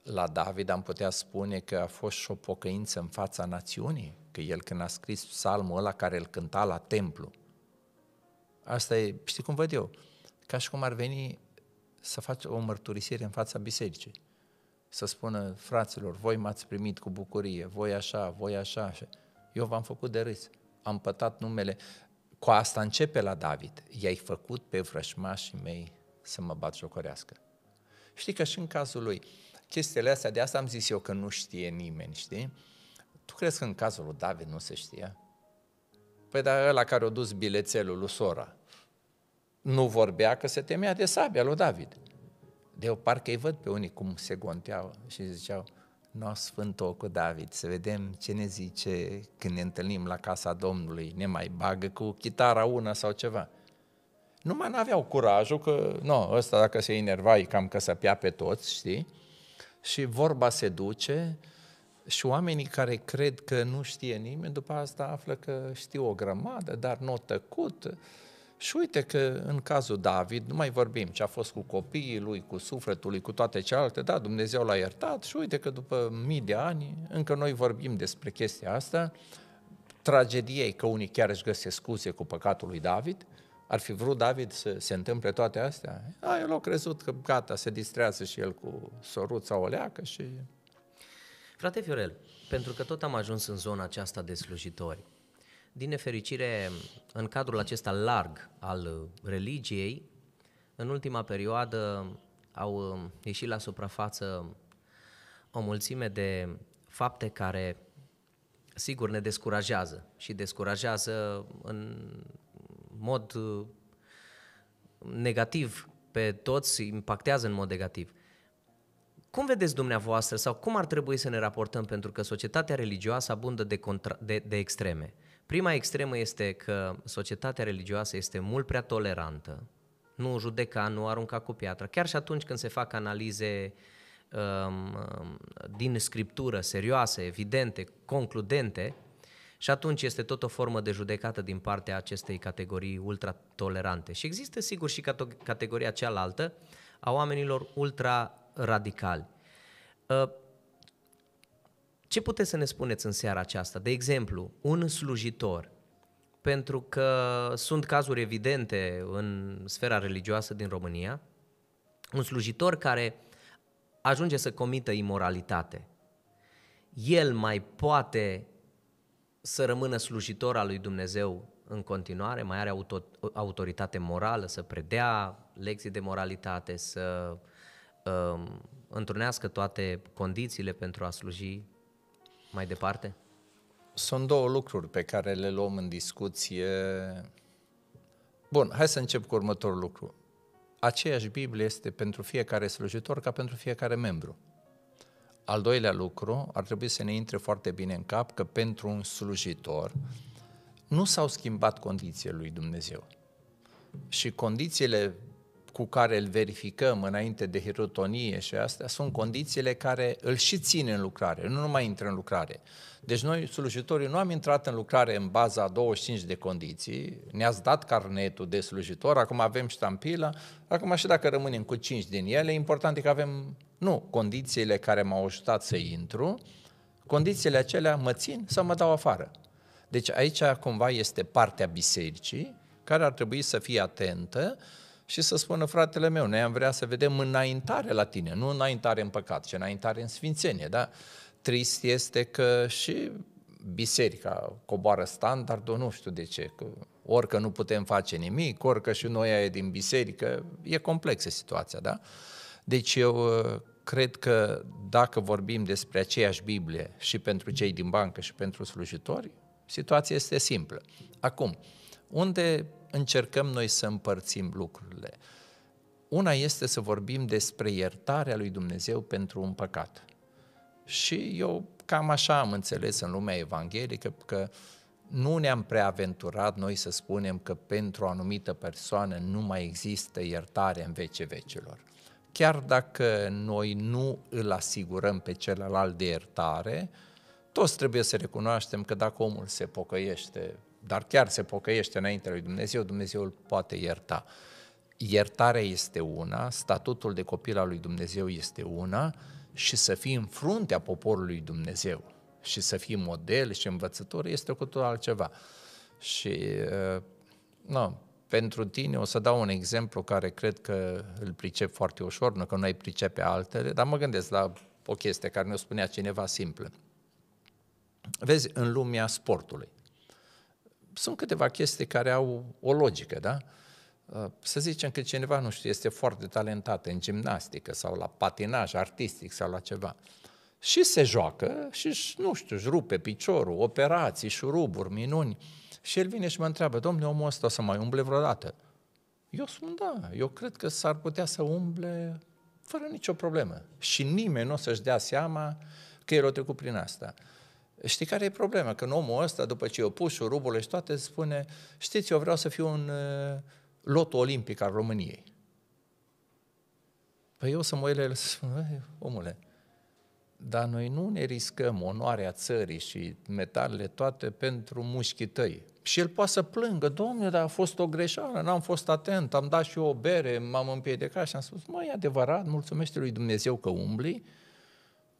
la David am putea spune că a fost și o pocăință în fața națiunii, că el când a scris psalmul ăla care îl cânta la templu. Asta e, știi cum văd eu, ca și cum ar veni să faci o mărturisire în fața bisericii să spună fraților, voi m-ați primit cu bucurie, voi așa, voi așa, așa. Eu v-am făcut de râs, am pătat numele. Cu asta începe la David. I-ai făcut pe vrășmașii mei să mă bat jocorească. Știi că și în cazul lui, chestiile astea, de asta am zis eu că nu știe nimeni, știi? Tu crezi că în cazul lui David nu se știa? Păi dar ăla care a dus bilețelul lui Sora nu vorbea că se temea de sabia lui David de o parcă îi văd pe unii cum se gonteau și ziceau, nu sfântul cu David, să vedem ce ne zice când ne întâlnim la casa Domnului, ne mai bagă cu chitara una sau ceva. Numai n-aveau curajul că, nu, ăsta dacă se enerva e cam că pia pe toți, știi? Și vorba se duce și oamenii care cred că nu știe nimeni, după asta află că știu o grămadă, dar nu n-o tăcut. Și uite că în cazul David, nu mai vorbim ce a fost cu copiii lui, cu sufletul lui, cu toate celelalte, da, Dumnezeu l-a iertat și uite că după mii de ani, încă noi vorbim despre chestia asta, tragediei că unii chiar își găsesc scuze cu păcatul lui David, ar fi vrut David să se întâmple toate astea? A, el a crezut că gata, se distrează și el cu soruța oleacă și... Frate Fiorel, pentru că tot am ajuns în zona aceasta de slujitori, din nefericire, în cadrul acesta larg al religiei, în ultima perioadă au um, ieșit la suprafață o mulțime de fapte care, sigur, ne descurajează și descurajează în mod uh, negativ pe toți, impactează în mod negativ. Cum vedeți dumneavoastră sau cum ar trebui să ne raportăm pentru că societatea religioasă abundă de, contra- de, de extreme? Prima extremă este că societatea religioasă este mult prea tolerantă, nu judeca, nu arunca cu piatra. Chiar și atunci când se fac analize um, um din scriptură, serioase, evidente, concludente, și atunci este tot o formă de judecată din partea acestei categorii ultra-tolerante. Și există, sigur, și categoria cealaltă a oamenilor ultra-radicali. Uh, ce puteți să ne spuneți în seara aceasta? De exemplu, un slujitor, pentru că sunt cazuri evidente în sfera religioasă din România, un slujitor care ajunge să comită imoralitate. El mai poate să rămână slujitor al lui Dumnezeu în continuare, mai are auto, autoritate morală să predea lecții de moralitate, să um, întrunească toate condițiile pentru a sluji mai departe? Sunt două lucruri pe care le luăm în discuție. Bun, hai să încep cu următorul lucru. Aceeași Biblie este pentru fiecare slujitor ca pentru fiecare membru. Al doilea lucru, ar trebui să ne intre foarte bine în cap că pentru un slujitor nu s-au schimbat condițiile lui Dumnezeu. Și condițiile cu care îl verificăm înainte de hirotonie și astea sunt condițiile care îl și țin în lucrare, nu numai intră în lucrare. Deci noi, slujitorii, nu am intrat în lucrare în baza 25 de condiții, ne-ați dat carnetul de slujitor, acum avem ștampila, acum și dacă rămânem cu 5 din ele, important e că avem, nu, condițiile care m-au ajutat să intru, condițiile acelea mă țin sau mă dau afară. Deci aici cumva este partea bisericii care ar trebui să fie atentă și să spună, fratele meu, noi am vrea să vedem înaintare la tine, nu înaintare în păcat, ci înaintare în sfințenie, da? Trist este că și biserica coboară standardul, nu știu de ce, că orică nu putem face nimic, orică și noi e din biserică, e complexă situația, da? Deci eu uh, cred că dacă vorbim despre aceeași Biblie și pentru cei din bancă și pentru slujitori, situația este simplă. Acum, unde încercăm noi să împărțim lucrurile. Una este să vorbim despre iertarea lui Dumnezeu pentru un păcat. Și eu cam așa am înțeles în lumea evanghelică că nu ne-am prea aventurat noi să spunem că pentru o anumită persoană nu mai există iertare în vece vecilor. Chiar dacă noi nu îl asigurăm pe celălalt de iertare, toți trebuie să recunoaștem că dacă omul se pocăiește dar chiar se pocăiește înaintea lui Dumnezeu, Dumnezeu îl poate ierta. Iertarea este una, statutul de copil al lui Dumnezeu este una și să fii în fruntea poporului Dumnezeu și să fii model și învățător este cu totul altceva. Și, uh, nu, pentru tine o să dau un exemplu care cred că îl pricep foarte ușor, nu că nu ai pricepe altele, dar mă gândesc la o chestie care ne-o spunea cineva simplă. Vezi, în lumea sportului, sunt câteva chestii care au o logică, da? Uh, să zicem că cineva, nu știu, este foarte talentat în gimnastică sau la patinaj artistic sau la ceva. Și se joacă și, nu știu, își rupe piciorul, operații, șuruburi, minuni. Și el vine și mă întreabă, domnule, omul ăsta o să mai umble vreodată? Eu spun, da, eu cred că s-ar putea să umble fără nicio problemă. Și nimeni nu o să-și dea seama că el a trecut prin asta. Știi care e problema? Că omul ăsta, după ce i-a pus șurubul și toate, spune, știți, eu vreau să fiu un uh, lot olimpic al României. Păi eu să mă ele să spun, omule, dar noi nu ne riscăm onoarea țării și metalele toate pentru mușchii tăi. Și el poate să plângă, domnule, dar a fost o greșeală, n-am fost atent, am dat și eu o bere, m-am împiedicat și am spus, măi, e adevărat, mulțumește lui Dumnezeu că umbli,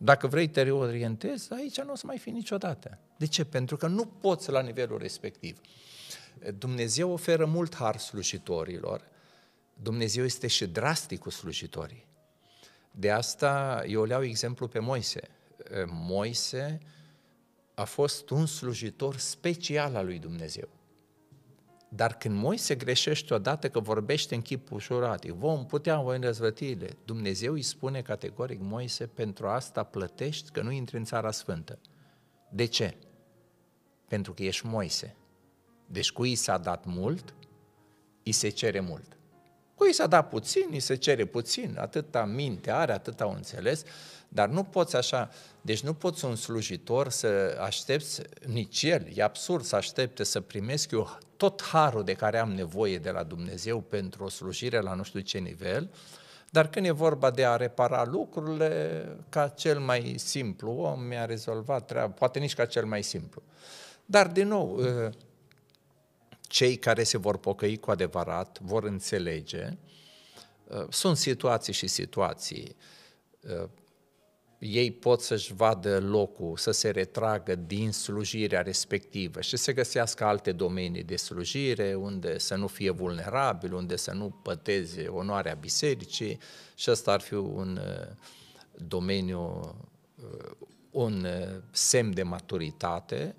dacă vrei te reorientezi, aici nu o să mai fi niciodată. De ce? Pentru că nu poți la nivelul respectiv. Dumnezeu oferă mult har slujitorilor, Dumnezeu este și drastic cu slujitorii. De asta eu leau exemplu pe Moise. Moise a fost un slujitor special al lui Dumnezeu. Dar când Moise greșește odată că vorbește în chip ușurat, vom putea, voi în răzvătire, Dumnezeu îi spune categoric, Moise, pentru asta plătești că nu intri în țara sfântă. De ce? Pentru că ești Moise. Deci cu i s-a dat mult, îi se cere mult. Cui s-a dat puțin, îi se cere puțin, atâta minte are, atât au înțeles, dar nu poți așa, deci nu poți un slujitor să aștepți nici el, e absurd să aștepte să primesc eu tot harul de care am nevoie de la Dumnezeu pentru o slujire la nu știu ce nivel, dar când e vorba de a repara lucrurile, ca cel mai simplu om mi-a rezolvat treaba, poate nici ca cel mai simplu. Dar, din nou, ă, cei care se vor pocăi cu adevărat vor înțelege, ă, sunt situații și situații ă, ei pot să-și vadă locul, să se retragă din slujirea respectivă și să găsească alte domenii de slujire unde să nu fie vulnerabil, unde să nu păteze onoarea bisericii și ăsta ar fi un uh, domeniu, uh, un uh, semn de maturitate.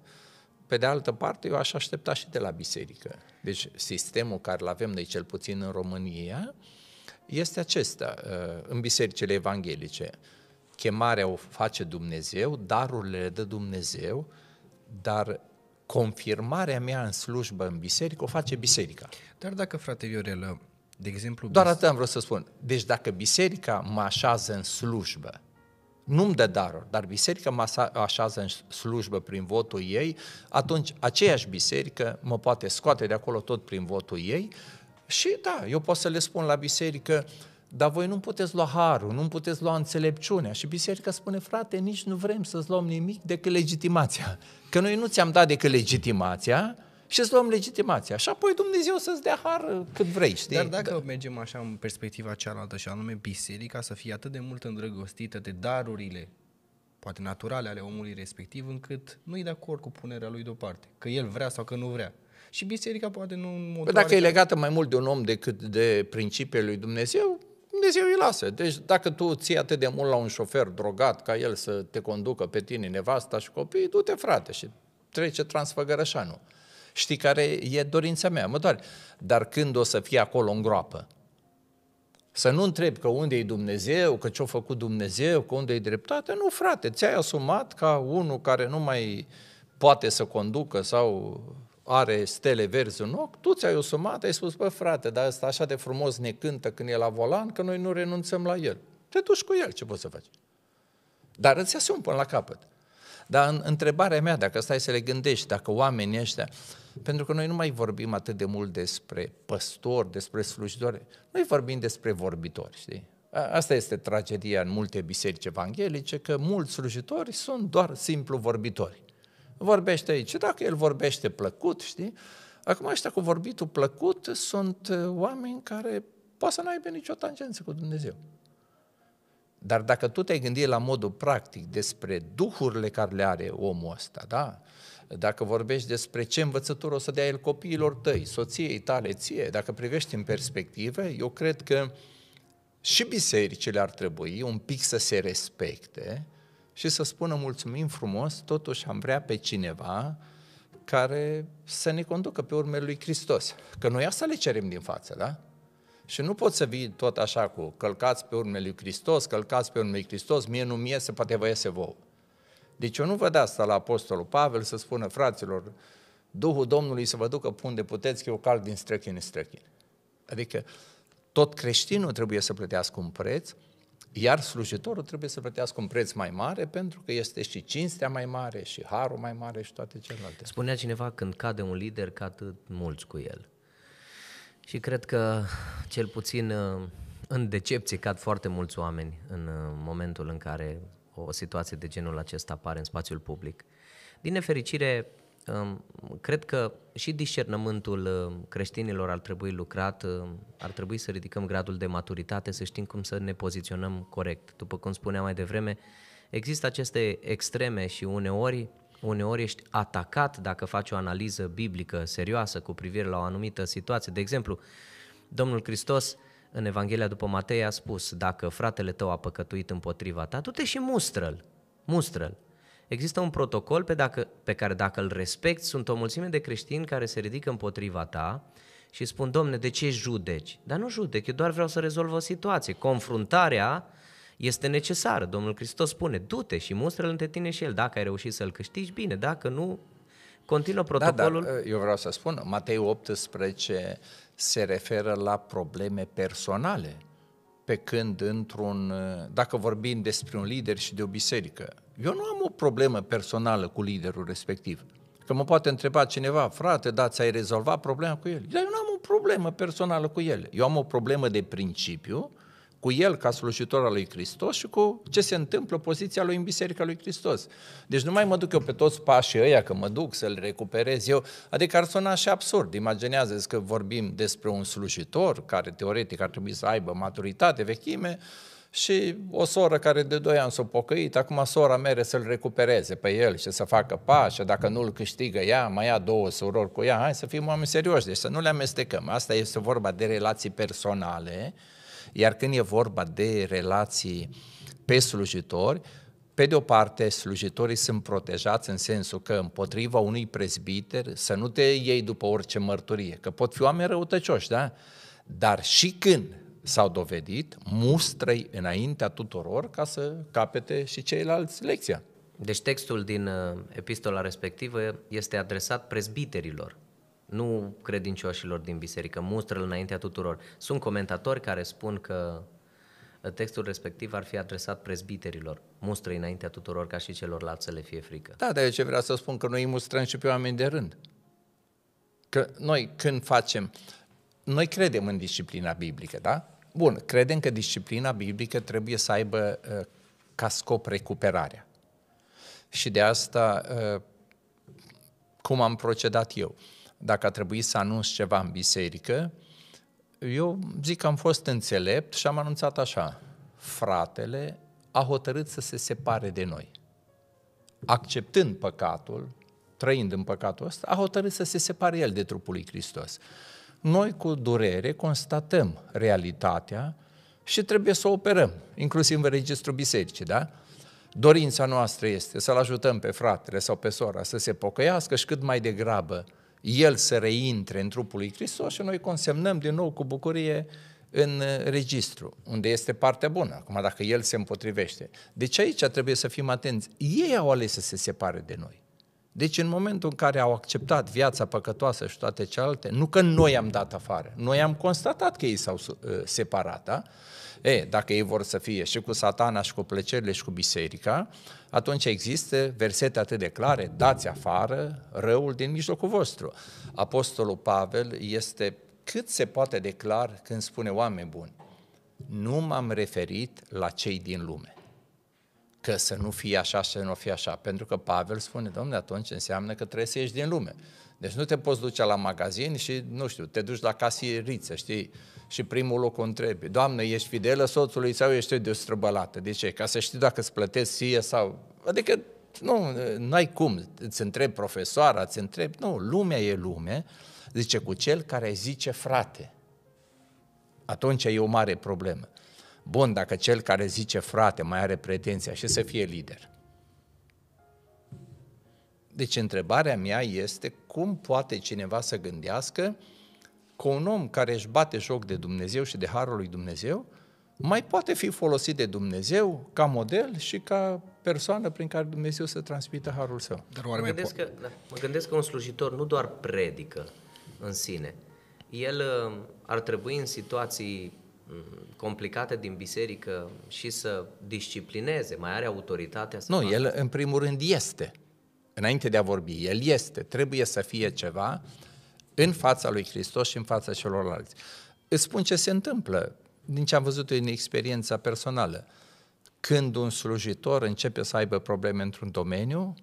Pe de altă parte, eu aș aștepta și de la biserică. Deci sistemul care îl avem noi cel puțin în România este acesta în bisericile evanghelice Chemarea o face Dumnezeu, darurile le dă Dumnezeu, dar confirmarea mea în slujbă în biserică o face biserica. Dar dacă, frate Viorel, de exemplu... Doar atât am vrut să spun. Deci dacă biserica mă așează în slujbă, nu-mi dă daruri, dar biserica mă așează în slujbă prin votul ei, atunci aceeași biserică mă poate scoate de acolo tot prin votul ei și da, eu pot să le spun la biserică, uh, dar voi nu puteți lua harul, nu puteți lua înțelepciunea. Și biserica spune, frate, nici nu vrem să-ți luăm nimic decât legitimația. Că noi nu ți-am dat decât legitimația, și îți luăm legitimația. Și apoi Dumnezeu să-ți dea har cât vrei, știi? Dar dacă da. mergem așa în perspectiva cealaltă și anume biserica să fie atât de mult îndrăgostită de darurile poate naturale ale omului respectiv, încât nu-i de acord cu punerea lui deoparte, că el vrea sau că nu vrea. Și biserica poate nu... Păi dacă e legată mai mult de un om decât de principiile lui Dumnezeu, Dumnezeu îi lasă. Deci dacă tu ții atât de mult la un șofer drogat ca el să te conducă pe tine, nevasta și copiii, du-te frate și trece transfăgărășanul. Știi care e dorința mea, mă doare. Dar când o să fie acolo în groapă? Să nu întreb că unde e Dumnezeu, că ce-a făcut Dumnezeu, că unde e dreptate. Nu, frate, ți-ai asumat ca unul care nu mai poate să conducă sau are stele verzi în ochi, tu ți-ai usumat, ai spus, bă frate, dar ăsta așa de frumos ne cântă când e la volan, că noi nu renunțăm la el. Te duci cu el, ce poți să faci? Dar îți asum până la capăt. Dar în, întrebarea mea, dacă stai să le gândești, dacă oamenii ăștia, pentru că noi nu mai vorbim atât de mult despre păstori, despre slujitori, noi vorbim despre vorbitori, știi? Asta este tragedia în multe biserici evanghelice, că mulți slujitori sunt doar simplu vorbitori vorbește aici. Și dacă el vorbește plăcut, știi? Acum ăștia cu vorbitul plăcut sunt uh, oameni care poate să nu aibă nicio tangență cu Dumnezeu. Dar dacă tu te-ai gândit la modul practic despre duhurile care le are omul ăsta, da? dacă vorbești despre ce învățătură o să dea el copiilor tăi, soției tale, ție, dacă privești în perspective, eu cred că și bisericile ar trebui un pic să se respecte și să spună mulțumim frumos, totuși am vrea pe cineva care să ne conducă pe urmele lui Hristos. Că noi asta le cerem din față, da? Și nu poți să vii tot așa cu călcați pe urmele lui Hristos, călcați pe urmele lui Hristos, mie nu mie, să poate vă iese vouă. Deci eu nu văd asta la Apostolul Pavel să spună, fraților, Duhul Domnului să vă ducă de puteți, că eu calc din străchin în străchin. Adică tot creștinul trebuie să plătească un preț iar slujitorul trebuie să plătească un preț mai mare pentru că este și cinstea mai mare și harul mai mare și toate celelalte. Spunea cineva când cade un lider, cad mulți cu el. Și cred că cel puțin uh, în decepție cad foarte mulți oameni în uh, momentul în care o situație de genul acesta apare în spațiul public. Din nefericire, cred că și discernământul uh, creștinilor ar trebui lucrat, uh, ar trebui să ridicăm gradul de maturitate, să știm cum să ne poziționăm corect. După cum spuneam mai devreme, există aceste extreme și uneori uneori ești atacat dacă faci o analiză biblică serioasă cu privire la o anumită situație. De exemplu, Domnul Hristos în Evanghelia după Matei a spus, dacă fratele tău a păcătuit împotriva ta, du-te și mustră-l, mustră-l există un protocol pe, dacă, pe care dacă îl respecti, sunt o mulțime de creștini care se ridică împotriva ta și spun, domne, de ce judeci? Dar nu judec, eu doar vreau să rezolv o situație. Confruntarea este necesară. Domnul Hristos spune, du-te și mustră-l între tine și el. Dacă ai reușit să-l câștigi, bine. Dacă nu, continuă da, da, protocolul. Da, eu vreau să spun, Matei 18 se referă la probleme personale. Pe când într-un, uh, dacă vorbim despre un lider și de o biserică, eu nu am o problemă personală cu liderul respectiv. Că mă poate întreba cineva, frate, da, ți-ai rezolvat problema cu el? Dar eu nu am o problemă personală cu el. Eu am o problemă de principiu cu el ca slujitor al lui Hristos și cu ce se întâmplă poziția lui în Biserica lui Hristos. Deci nu mai mă duc eu pe toți pașii ăia că mă duc să-l recuperez eu, adică ar suna și absurd. imaginează că vorbim despre un slujitor care teoretic ar trebui să aibă maturitate, vechime, și o soră care de doi ani s-a pocăit, acum sora mere să-l recupereze pe el și să facă pașă, dacă nu-l câștigă ea, mai ia două surori cu ea, hai să fim oameni serioși, deci să nu le amestecăm. Asta este vorba de relații personale, iar când e vorba de relații pe slujitori, pe de o parte, slujitorii sunt protejați în sensul că împotriva unui prezbiter să nu te iei după orice mărturie, că pot fi oameni răutăcioși, da? Dar și când s-au dovedit, mustrăi înaintea tuturor ca să capete și ceilalți lecția. Deci textul din uh, epistola respectivă este adresat prezbiterilor, nu credincioșilor din biserică, mustră înaintea tuturor. Sunt comentatori care spun că uh, textul respectiv ar fi adresat prezbiterilor, mustră înaintea tuturor ca și celorlalți să le fie frică. Da, de ce vreau să spun, că noi îi mustrăm și pe oameni de rând. Că noi când facem, noi credem în disciplina biblică, da? Bun, credem că disciplina biblică trebuie să aibă uh, ca scop recuperarea. Și de asta, uh, cum am procedat eu? dacă a trebuit să anunț ceva în biserică, eu zic că am fost înțelept și am anunțat așa. Fratele a hotărât să se separe de noi. Acceptând păcatul, trăind în păcatul ăsta, a hotărât să se separe el de trupul lui Hristos. Noi cu durere constatăm realitatea și trebuie să o operăm, inclusiv în registru bisericii, da? Dorința noastră este să-l ajutăm pe fratele sau pe sora să se pocăiască și cât mai degrabă el să reintre în trupul lui Hristos și noi consemnăm din nou cu bucurie în uh, registru, unde este partea bună, acum dacă el se împotrivește. Deci aici trebuie să fim atenți. Ei au ales să se separe de noi. Deci în momentul în care au acceptat viața păcătoasă și toate celelalte, nu că noi am dat afară, noi am constatat că ei s-au uh, separat, da? E, dacă ei vor să fie și cu satana și cu plăcerile și cu biserica, atunci există versete atât de clare, dați afară răul din mijlocul vostru. Apostolul Pavel este cât se poate de clar când spune oameni buni, nu m-am referit la cei din lume că să nu fie așa și să nu fie așa. Pentru că Pavel spune, domnule, atunci înseamnă că trebuie să ieși din lume. Deci nu te poți duce la magazin și, nu știu, te duci la casieriță, știi? Și primul o întrebi, Doamne, ești fidelă soțului sau ești de străbălată? De ce? Ca să știi dacă îți plătesc sie sau... Adică nu, n-ai cum, îți întrebi profesoara, îți întrebi, nu, lumea e lume, zice, cu cel care zice frate. Atunci e o mare problemă. Bun, dacă cel care zice frate mai are pretenția și să fie lider. Deci întrebarea mea este cum poate cineva să gândească că un om care își bate joc de Dumnezeu și de Harul lui Dumnezeu mai poate fi folosit de Dumnezeu ca model și ca persoană prin care Dumnezeu să transmită Harul Său. Dar oare mă, gândesc po- că, da, mă gândesc că un slujitor nu doar predică în sine. El uh, ar trebui în situații complicate din biserică și să disciplineze, mai are autoritatea să Nu, facă. el în primul rând este. Înainte de a vorbi, el este. Trebuie să fie ceva în fața lui Hristos și în fața celorlalți. Îți spun ce se întâmplă din ce am văzut în experiența personală. Când un slujitor începe să aibă probleme într-un domeniu,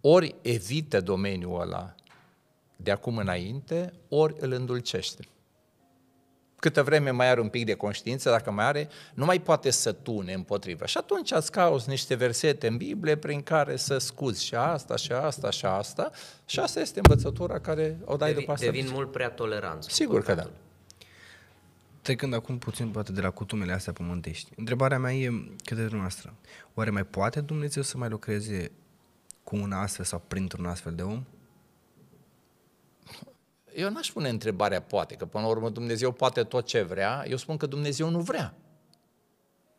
ori evită domeniul ăla de acum înainte, ori îl îndulcește câtă vreme mai are un pic de conștiință, dacă mai are, nu mai poate să tune împotriva. Și atunci ați cauți niște versete în Biblie prin care să scuzi și asta, și asta, și asta. Și asta este învățătura care o dai Devi, după asta. Devin mult prea tolerant. Sigur că da. Trecând acum puțin poate de la cutumele astea pământești, întrebarea mea e către dumneavoastră. Oare mai poate Dumnezeu să mai lucreze cu un astfel sau printr-un astfel de om? eu n-aș pune întrebarea poate, că până la urmă Dumnezeu poate tot ce vrea, eu spun că Dumnezeu nu vrea.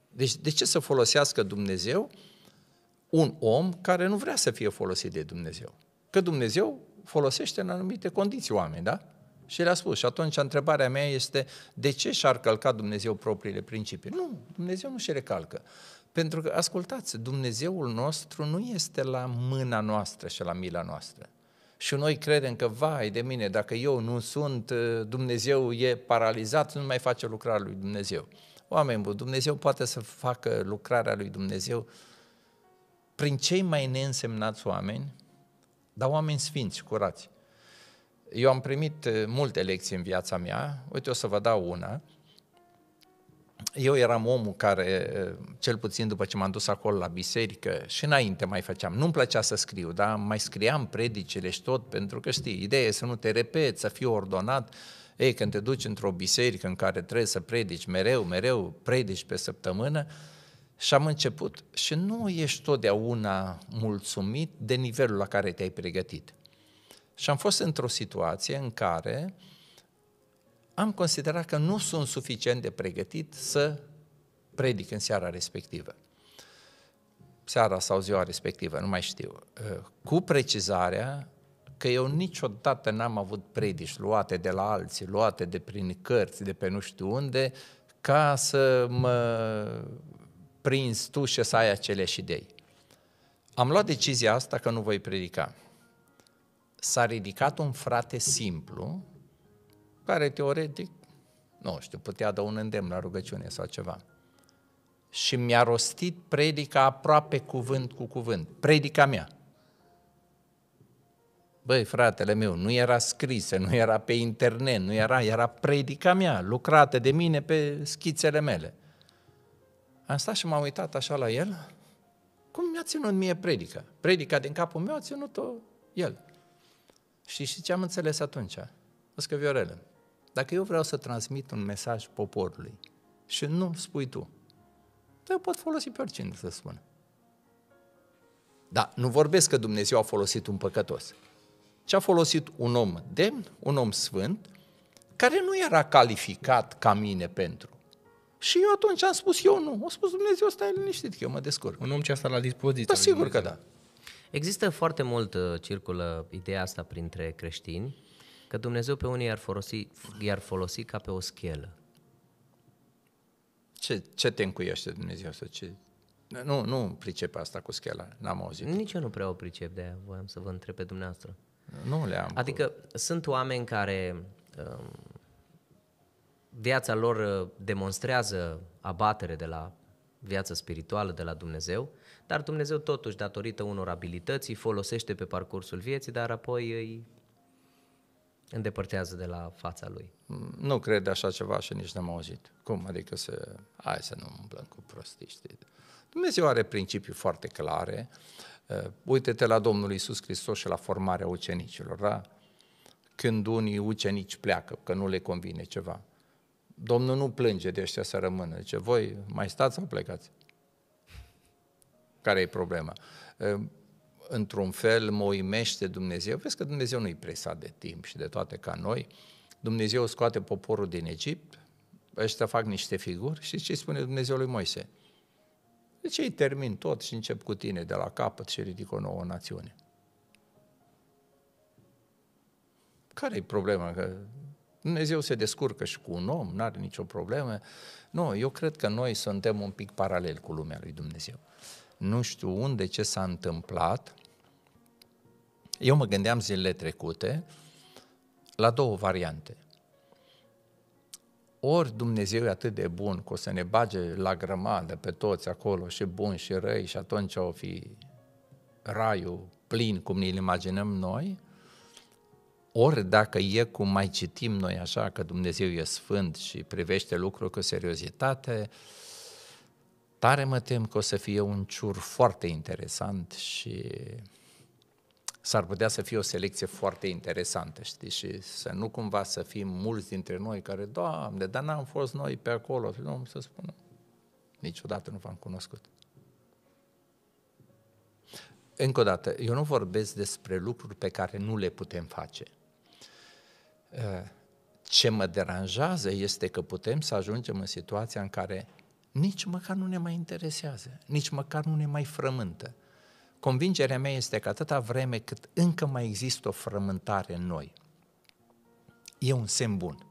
Deci de ce să folosească Dumnezeu un om care nu vrea să fie folosit de Dumnezeu? Că Dumnezeu folosește în anumite condiții oameni, da? Și le-a spus. Și atunci întrebarea mea este de ce și-ar călca Dumnezeu propriile principii? Nu, Dumnezeu nu și le calcă. Pentru că, ascultați, Dumnezeul nostru nu este la mâna noastră și la mila noastră. Și noi credem că, vai de mine, dacă eu nu sunt, ă, Dumnezeu e paralizat, nu mai face lucrarea lui Dumnezeu. Oameni buni, Dumnezeu poate să facă lucrarea lui Dumnezeu prin cei mai neînsemnați oameni, dar oameni sfinți, curați. Eu am primit ă, multe lecții în viața mea, uite o să vă dau una eu eram omul care, cel puțin după ce m-am dus acolo la biserică, și înainte mai făceam, nu-mi plăcea să scriu, dar mai scriam predicile și tot, pentru că știi, ideea e să nu te repeți, să fii ordonat. Ei, când te duci într-o biserică în care trebuie să predici mereu, mereu, predici pe săptămână, și am început și nu ești totdeauna mulțumit de nivelul la care te-ai pregătit. Și am fost într-o situație în care uh, am considerat că nu sunt suficient de pregătit să predic în seara respectivă. Seara sau ziua respectivă, nu mai știu. Eh, cu precizarea că eu niciodată n-am avut predici luate de la alții, luate de prin cărți, de pe nu știu unde, ca să mă prins tu și să ai aceleași idei. Am luat decizia asta că nu voi predica. S-a ridicat un frate simplu, care teoretic, nu știu, putea da un îndemn la rugăciune sau ceva. Și mi-a rostit predica aproape cuvânt cu cuvânt, predica mea. Băi, fratele meu, nu era scrisă, nu era pe internet, nu era, era predica mea, lucrată de mine pe schițele mele. Am stat și m-am uitat așa la el, cum mi-a ținut mie predica? Predica din capul meu a ținut-o el. Și, și ce am înțeles atunci? Îți că Viorele, dacă eu vreau să transmit un mesaj poporului și nu spui tu, eu pot folosi pe oricine să spună. Da, nu vorbesc că Dumnezeu a folosit un păcătos, ci a folosit un om demn, un om sfânt, care nu era calificat ca mine pentru. Și eu atunci am spus, eu nu. A spus Dumnezeu, stai liniștit că eu mă descurc. Un om ce asta la dispoziție. Da, sigur că da. Există foarte mult, uh, circulă ideea asta printre creștini, Că Dumnezeu pe unii i-ar folosi, i-ar folosi ca pe o schelă. Ce, ce te încuiește Dumnezeu? să ce... Nu, nu pricep asta cu schela, n-am auzit. Nici eu nu prea o pricep, de-aia voiam să vă întreb pe dumneavoastră. Nu le am. Adică cu... sunt oameni care um, viața lor uh, demonstrează abatere de la viața spirituală de la Dumnezeu, dar Dumnezeu totuși, datorită unor abilități, îi folosește pe parcursul vieții, dar apoi îi îndepărtează de la fața lui. Mm, nu cred așa ceva și nici n-am auzit. Cum? Adică să... Hai să nu umblăm cu prostii, știi? Dumnezeu are principii foarte clare. Eh, uite-te la Domnul Isus Hristos și la formarea ucenicilor, da? Când unii ucenici pleacă, că nu le convine ceva. Domnul nu plânge de ăștia să rămână. Zice, voi mai stați sau plecați? Care e problema? Eh, într-un fel mă uimește Dumnezeu. Vezi că Dumnezeu nu-i presat de timp și de toate ca noi. Dumnezeu scoate poporul din Egipt, ăștia fac niște figuri și ce spune Dumnezeu lui Moise? De ce îi termin tot și încep cu tine de la capăt și ridic o nouă națiune? Care e problema? Că Dumnezeu se descurcă și cu un om, nu are nicio problemă. Nu, eu cred că noi suntem un pic paralel cu lumea lui Dumnezeu nu știu unde, ce s-a întâmplat. Eu mă gândeam zilele trecute la două variante. Ori Dumnezeu e atât de bun că o să ne bage la grămadă pe toți acolo și bun și răi și atunci o fi raiul plin cum ne-l imaginăm noi, ori dacă e cum mai citim noi așa că Dumnezeu e sfânt și privește lucrul cu seriozitate, uh, Tare mă tem că o să fie un ciur foarte interesant și s-ar putea să fie o selecție foarte interesantă, știi, și să nu cumva să fim mulți dintre noi care, Doamne, dar n-am fost noi pe acolo, nu, să spun, niciodată nu v-am cunoscut. Încă o dată, eu nu vorbesc despre lucruri pe care nu le putem face. Eh, ce mă deranjează este că putem să ajungem în situația în care nici măcar nu ne mai interesează, nici măcar nu ne mai frământă. Convingerea mea este că atâta vreme cât încă mai există o frământare în noi, e un semn bun.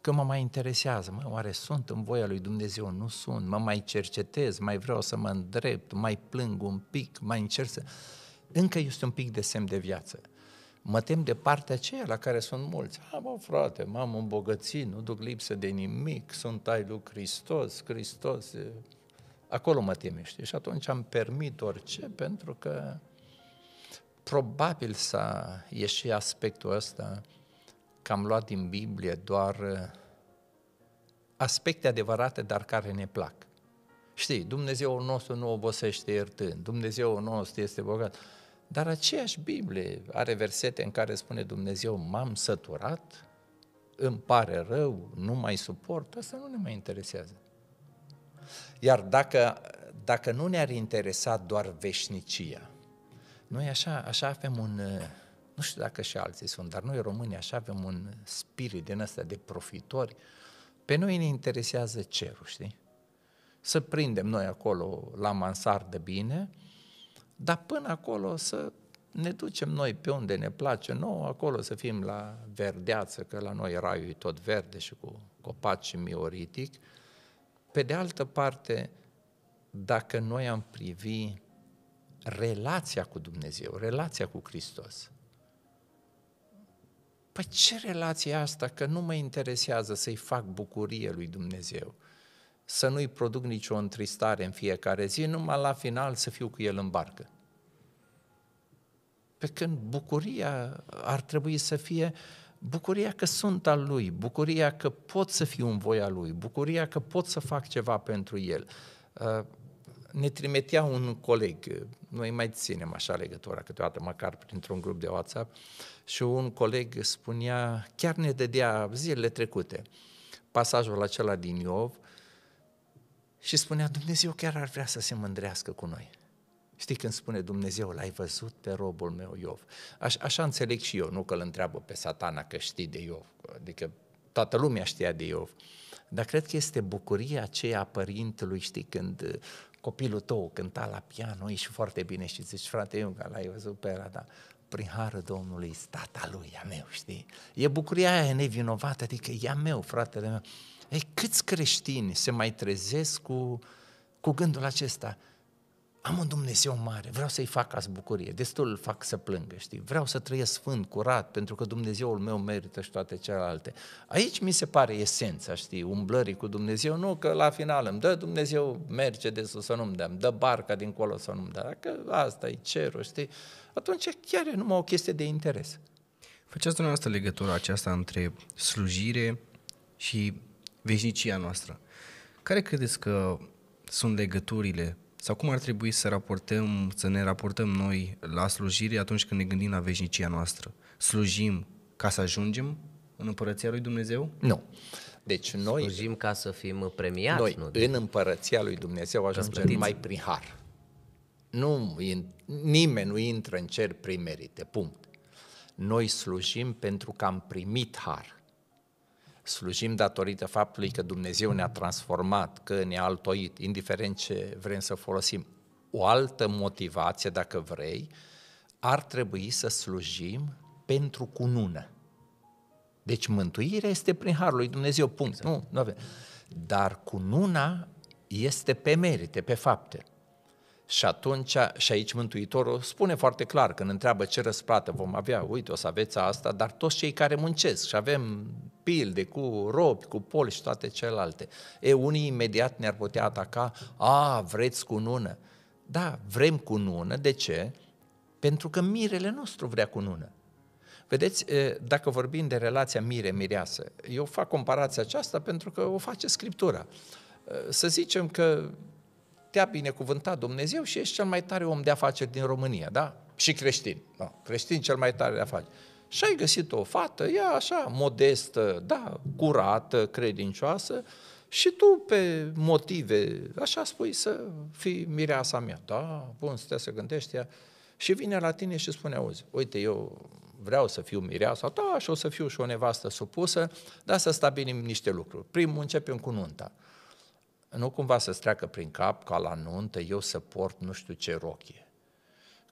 Că mă mai interesează, mă, oare sunt în voia lui Dumnezeu? Nu sunt, mă mai cercetez, mai vreau să mă îndrept, mai plâng un pic, mai încerc să... Încă este un pic de semn de viață mă tem de partea aceea la care sunt mulți. A, mă, frate, m-am îmbogățit, nu duc lipsă de nimic, sunt ai lui Hristos, Hristos. Acolo mă temește. știi? Și atunci am permit orice pentru că probabil s-a ieșit aspectul ăsta că am luat din Biblie doar uh, aspecte adevărate, dar care ne plac. Știi, Dumnezeul nostru nu obosește iertând, Dumnezeul nostru este bogat. Dar aceeași Biblie are versete în care spune Dumnezeu, m-am săturat, îmi pare rău, nu mai suport, asta nu ne mai interesează. Iar dacă, dacă nu ne-ar interesa doar veșnicia, noi așa, așa avem un, nu știu dacă și alții sunt, dar noi români așa avem un spirit din ăsta de profitori, pe noi ne interesează cerul, știi? Să prindem noi acolo la mansardă bine, dar până acolo să ne ducem noi pe unde ne place nouă, acolo să fim la verdeață, că la noi raiul e tot verde și cu copaci și mioritic. Pe de altă parte, dacă noi am privi relația cu Dumnezeu, relația cu Hristos, păi ce relație asta că nu mă interesează să-i fac bucurie lui Dumnezeu, să nu-i produc nicio întristare în fiecare zi, numai la final să fiu cu el în barcă. Pe când bucuria ar trebui să fie bucuria că sunt al lui, bucuria că pot să fiu în voia lui, bucuria că pot să fac ceva pentru el. Uh, ne trimitea un coleg, noi mai ținem așa legătura câteodată, măcar printr-un grup de WhatsApp, și un coleg spunea, chiar ne dădea zilele trecute, pasajul acela din Iov, și spunea, Dumnezeu chiar ar vrea să se mândrească cu noi. Știi când spune Dumnezeu, l-ai văzut pe robul meu Iov. Aș, așa înțeleg și eu, nu că îl întreabă pe satana că știi de Iov, adică toată lumea știa de Iov. Dar cred că este bucuria aceea a părintelui, știi, când uh, copilul tău cânta la piano, ești foarte bine și zici, frate că l-ai văzut pe ăla, dar prin hară Domnului, stata lui, a meu, știi? E bucuria aia nevinovată, adică e a meu, fratele meu. Ei, câți creștini se mai trezesc cu, cu gândul acesta? am un Dumnezeu mare, vreau să-i fac azi bucurie, destul îl fac să plângă, știi? Vreau să trăiesc sfânt, curat, pentru că Dumnezeul meu merită și toate celelalte. Aici mi se pare esența, știi, umblării cu Dumnezeu, nu că la final îmi dă Dumnezeu merge de sus să nu-mi dea, îmi dă barca dincolo să nu-mi dea, dacă asta e cerul, știi? Atunci chiar e numai o chestie de interes. Faceți dumneavoastră legătura aceasta între slujire și veșnicia noastră. Care credeți că sunt legăturile sau cum ar trebui să raportăm, să ne raportăm noi la slujire atunci când ne gândim la veșnicia noastră? Slujim ca să ajungem în împărăția lui Dumnezeu? Nu. Deci noi... Slujim ca să fim premiați. Noi, nu? Deci- în împărăția lui Dumnezeu ajungem mai prin har. Nu, nimeni nu intră în cer prin merite, punct. Noi slujim pentru că am primit har. Slujim datorită faptului că Dumnezeu ne-a transformat, că ne-a altoit, indiferent ce vrem să folosim. O altă motivație, dacă vrei, ar trebui să slujim pentru cunună. Deci mântuirea este prin harul lui Dumnezeu, punct. Exact. Nu, nu avem. Dar cununa este pe merite, pe fapte. Și atunci, și aici Mântuitorul spune foarte clar, când întreabă ce răsplată vom avea, uite, o să aveți asta, dar toți cei care muncesc și avem pilde cu robi, cu poli și toate celelalte. E, unii imediat ne-ar putea ataca, a, vreți cu nună. Da, vrem cu nună, de ce? Pentru că mirele nostru vrea cu nună. Vedeți, dacă vorbim de relația mire-mireasă, eu fac comparația aceasta pentru că o face Scriptura. Să zicem că te-a binecuvântat Dumnezeu și ești cel mai tare om de afaceri din România, da? Și creștin, da? creștin cel mai tare de afaceri. Și ai găsit o fată, ea așa, modestă, da, curată, credincioasă, și tu pe motive, așa spui să fii mireasa mea. Da, bun, stai să gândești ea. Și vine la tine și spune, auzi, uite, eu vreau să fiu mireasa ta și o să fiu și o nevastă supusă, dar să stabilim niște lucruri. Primul, începem cu nunta nu cumva să-ți treacă prin cap ca la nuntă eu să port nu știu ce rochie.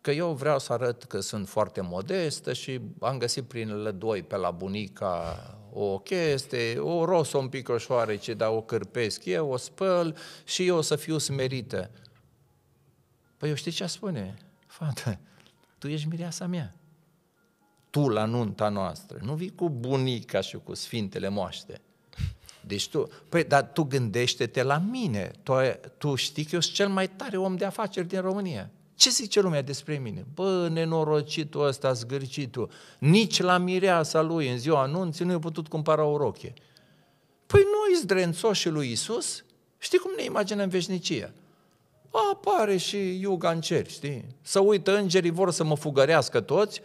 Că eu vreau să arăt că sunt foarte modestă și am găsit prin lădoi pe la bunica o chestie, o rosă un pic o dar o cârpesc eu, o spăl și eu o să fiu smerită. Păi eu știi ce spune? Fată, tu ești mireasa mea. Tu la nunta noastră. Nu vii cu bunica și cu sfintele moaște. Deci tu, păi, dar tu gândește-te la mine. Tu, tu știi că eu sunt cel mai tare om de afaceri din România. Ce zice lumea despre mine? Bă, nenorocitul ăsta, zgârcitul, nici la mireasa lui în ziua anunții nu i-a putut cumpăra o rochie. Păi noi zdrențoșii lui Isus, știi cum ne imaginăm veșnicia? Apare și iuga în cer, știi? Să uită îngerii, vor să mă fugărească toți.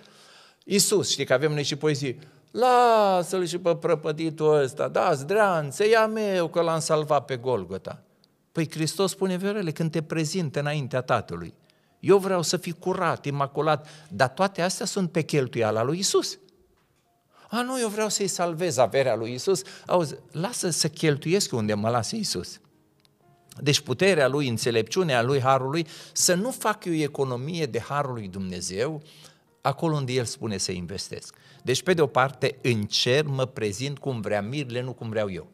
Isus, știi că avem noi și poezii, Lasă-l și pe prăpăditul ăsta, da, se ia meu că l-am salvat pe Golgota. Păi Hristos spune, Viorele, când te prezinte înaintea Tatălui, eu vreau să fii curat, imaculat, dar toate astea sunt pe cheltuiala lui Isus. A, nu, eu vreau să-i salvez averea lui Isus. Auzi, lasă să cheltuiesc unde mă lasă Isus. Deci puterea lui, înțelepciunea lui, harul lui, să nu fac eu economie de harul lui Dumnezeu acolo unde el spune să investesc. Deci, pe de o parte, în cer mă prezint cum vrea Mirle, nu cum vreau eu.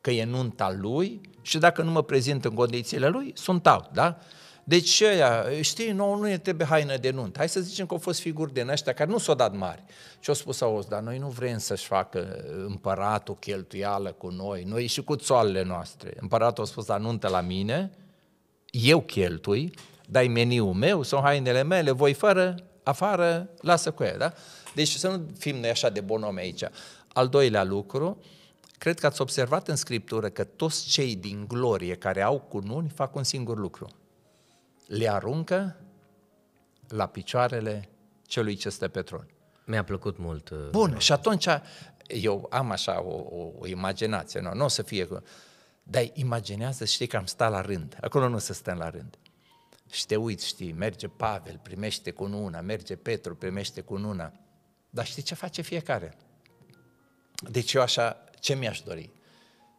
Că e nunta lui și dacă nu mă prezint în condițiile lui, sunt out, da? Deci ăia, știi, nouă nu e trebuie haină de nuntă. Hai să zicem că au fost figuri de naștea care nu s-au dat mari. Și au spus, auzi, dar noi nu vrem să-și facă împăratul cheltuială cu noi, noi și cu țoalele noastre. Împăratul a spus, dar nuntă la mine, eu cheltui, dai meniul meu, sunt hainele mele, voi fără, afară, lasă cu ea, da? Deci să nu fim noi așa de bonomi aici. Al doilea lucru, cred că ați observat în Scriptură că toți cei din glorie care au cununi fac un singur lucru. Le aruncă la picioarele celui ce stă pe tron. Mi-a plăcut mult. Uh, Bun, și atunci eu am așa o, o, o imaginație, nu, nu o să fie... Dar imaginează, știi că am stat la rând. Acolo nu să stăm la rând. Și te uiți, știi, merge Pavel, primește cu una, merge Petru, primește cu una. Dar știi ce face fiecare? Deci eu așa, ce mi-aș dori?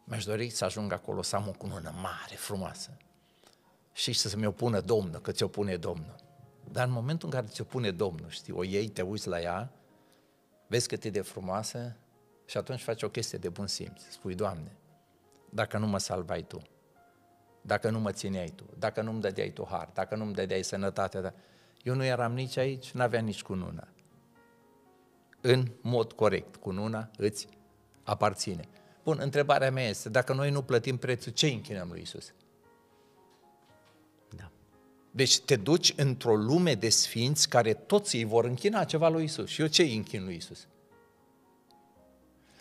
Mi-aș dori să ajung acolo, să am o cunună mare, frumoasă. Și să mi-o pună Domnul, că ți-o pune Domnul. Dar în momentul în care ți-o pune Domnul, știi, o iei, te uiți la ea, vezi cât e de frumoasă și atunci faci o chestie de bun simț. Spui, Doamne, dacă nu mă salvai Tu, dacă nu mă țineai Tu, dacă nu-mi dădeai Tu har, dacă nu-mi dădeai sănătatea, dar... eu nu eram nici aici, n-aveam nici cunună în mod corect. Cununa îți aparține. Bun, întrebarea mea este, dacă noi nu plătim prețul, ce închinăm lui Isus? Da. Deci te duci într-o lume de sfinți care toți îi vor închina ceva lui Isus. Și eu ce îi închin lui Isus?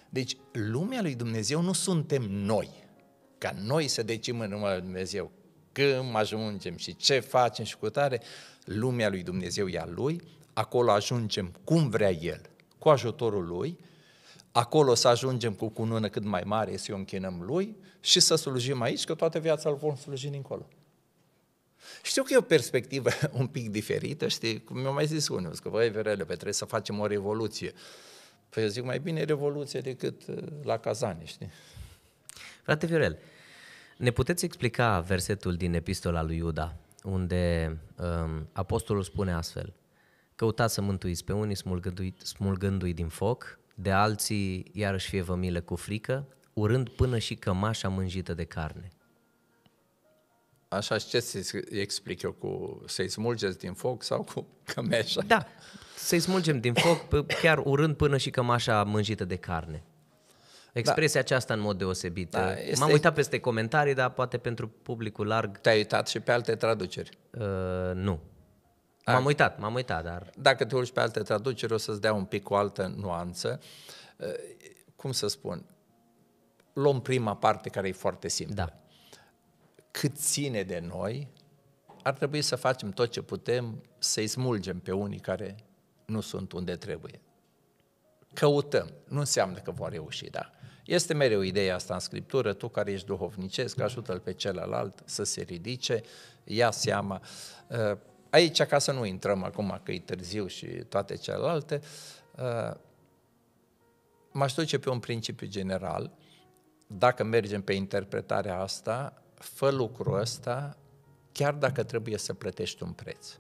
Deci lumea lui Dumnezeu nu suntem noi. Ca noi să decim în numele lui Dumnezeu când ajungem și ce facem și cu tare, lumea lui Dumnezeu e a lui, acolo ajungem cum vrea El cu ajutorul Lui, acolo să ajungem cu cunună cât mai mare, să o închinăm Lui și să slujim aici, că toată viața îl vom sluji dincolo. Știu că e o perspectivă (laughs) un pic diferită, știi, cum mi-au mai zis unii, că voi Verele, pe trebuie să facem o revoluție. Păi eu zic, mai bine revoluție decât uh, la cazani. știi? Frate Viorel, ne puteți explica versetul din epistola lui Iuda, unde um, apostolul spune astfel, Căutați să mântuiți pe unii smulgându-i, smulgându-i din foc, de alții iarăși fie vă milă cu frică, urând până și cămașa mânjită de carne. Așa și ce să explic eu cu să-i smulgeți din foc sau cu cămașa? Da, să-i smulgem din foc, chiar urând până și cămașa mânjită de carne. Da. Expresia da. aceasta în mod deosebit. Da, este... M-am uitat peste comentarii, dar poate pentru publicul larg... Te-ai uitat și pe alte traduceri? Uh, nu. M-am uitat, m-am uitat, dar... Dacă te urci pe alte traduceri, o să-ți dea un pic o altă nuanță. Cum să spun? Luăm prima parte care e foarte simplă. Da. Cât ține de noi, ar trebui să facem tot ce putem să-i smulgem pe unii care nu sunt unde trebuie. Căutăm. Nu înseamnă că vor reuși, da. Este mereu ideea asta în Scriptură, tu care ești duhovnicesc, ajută-l pe celălalt să se ridice, ia seama aici, ca să nu intrăm acum că e târziu și toate celelalte, uh, m-aș duce pe un principiu general, dacă mergem pe interpretarea asta, fă lucrul ăsta chiar dacă trebuie să plătești un preț.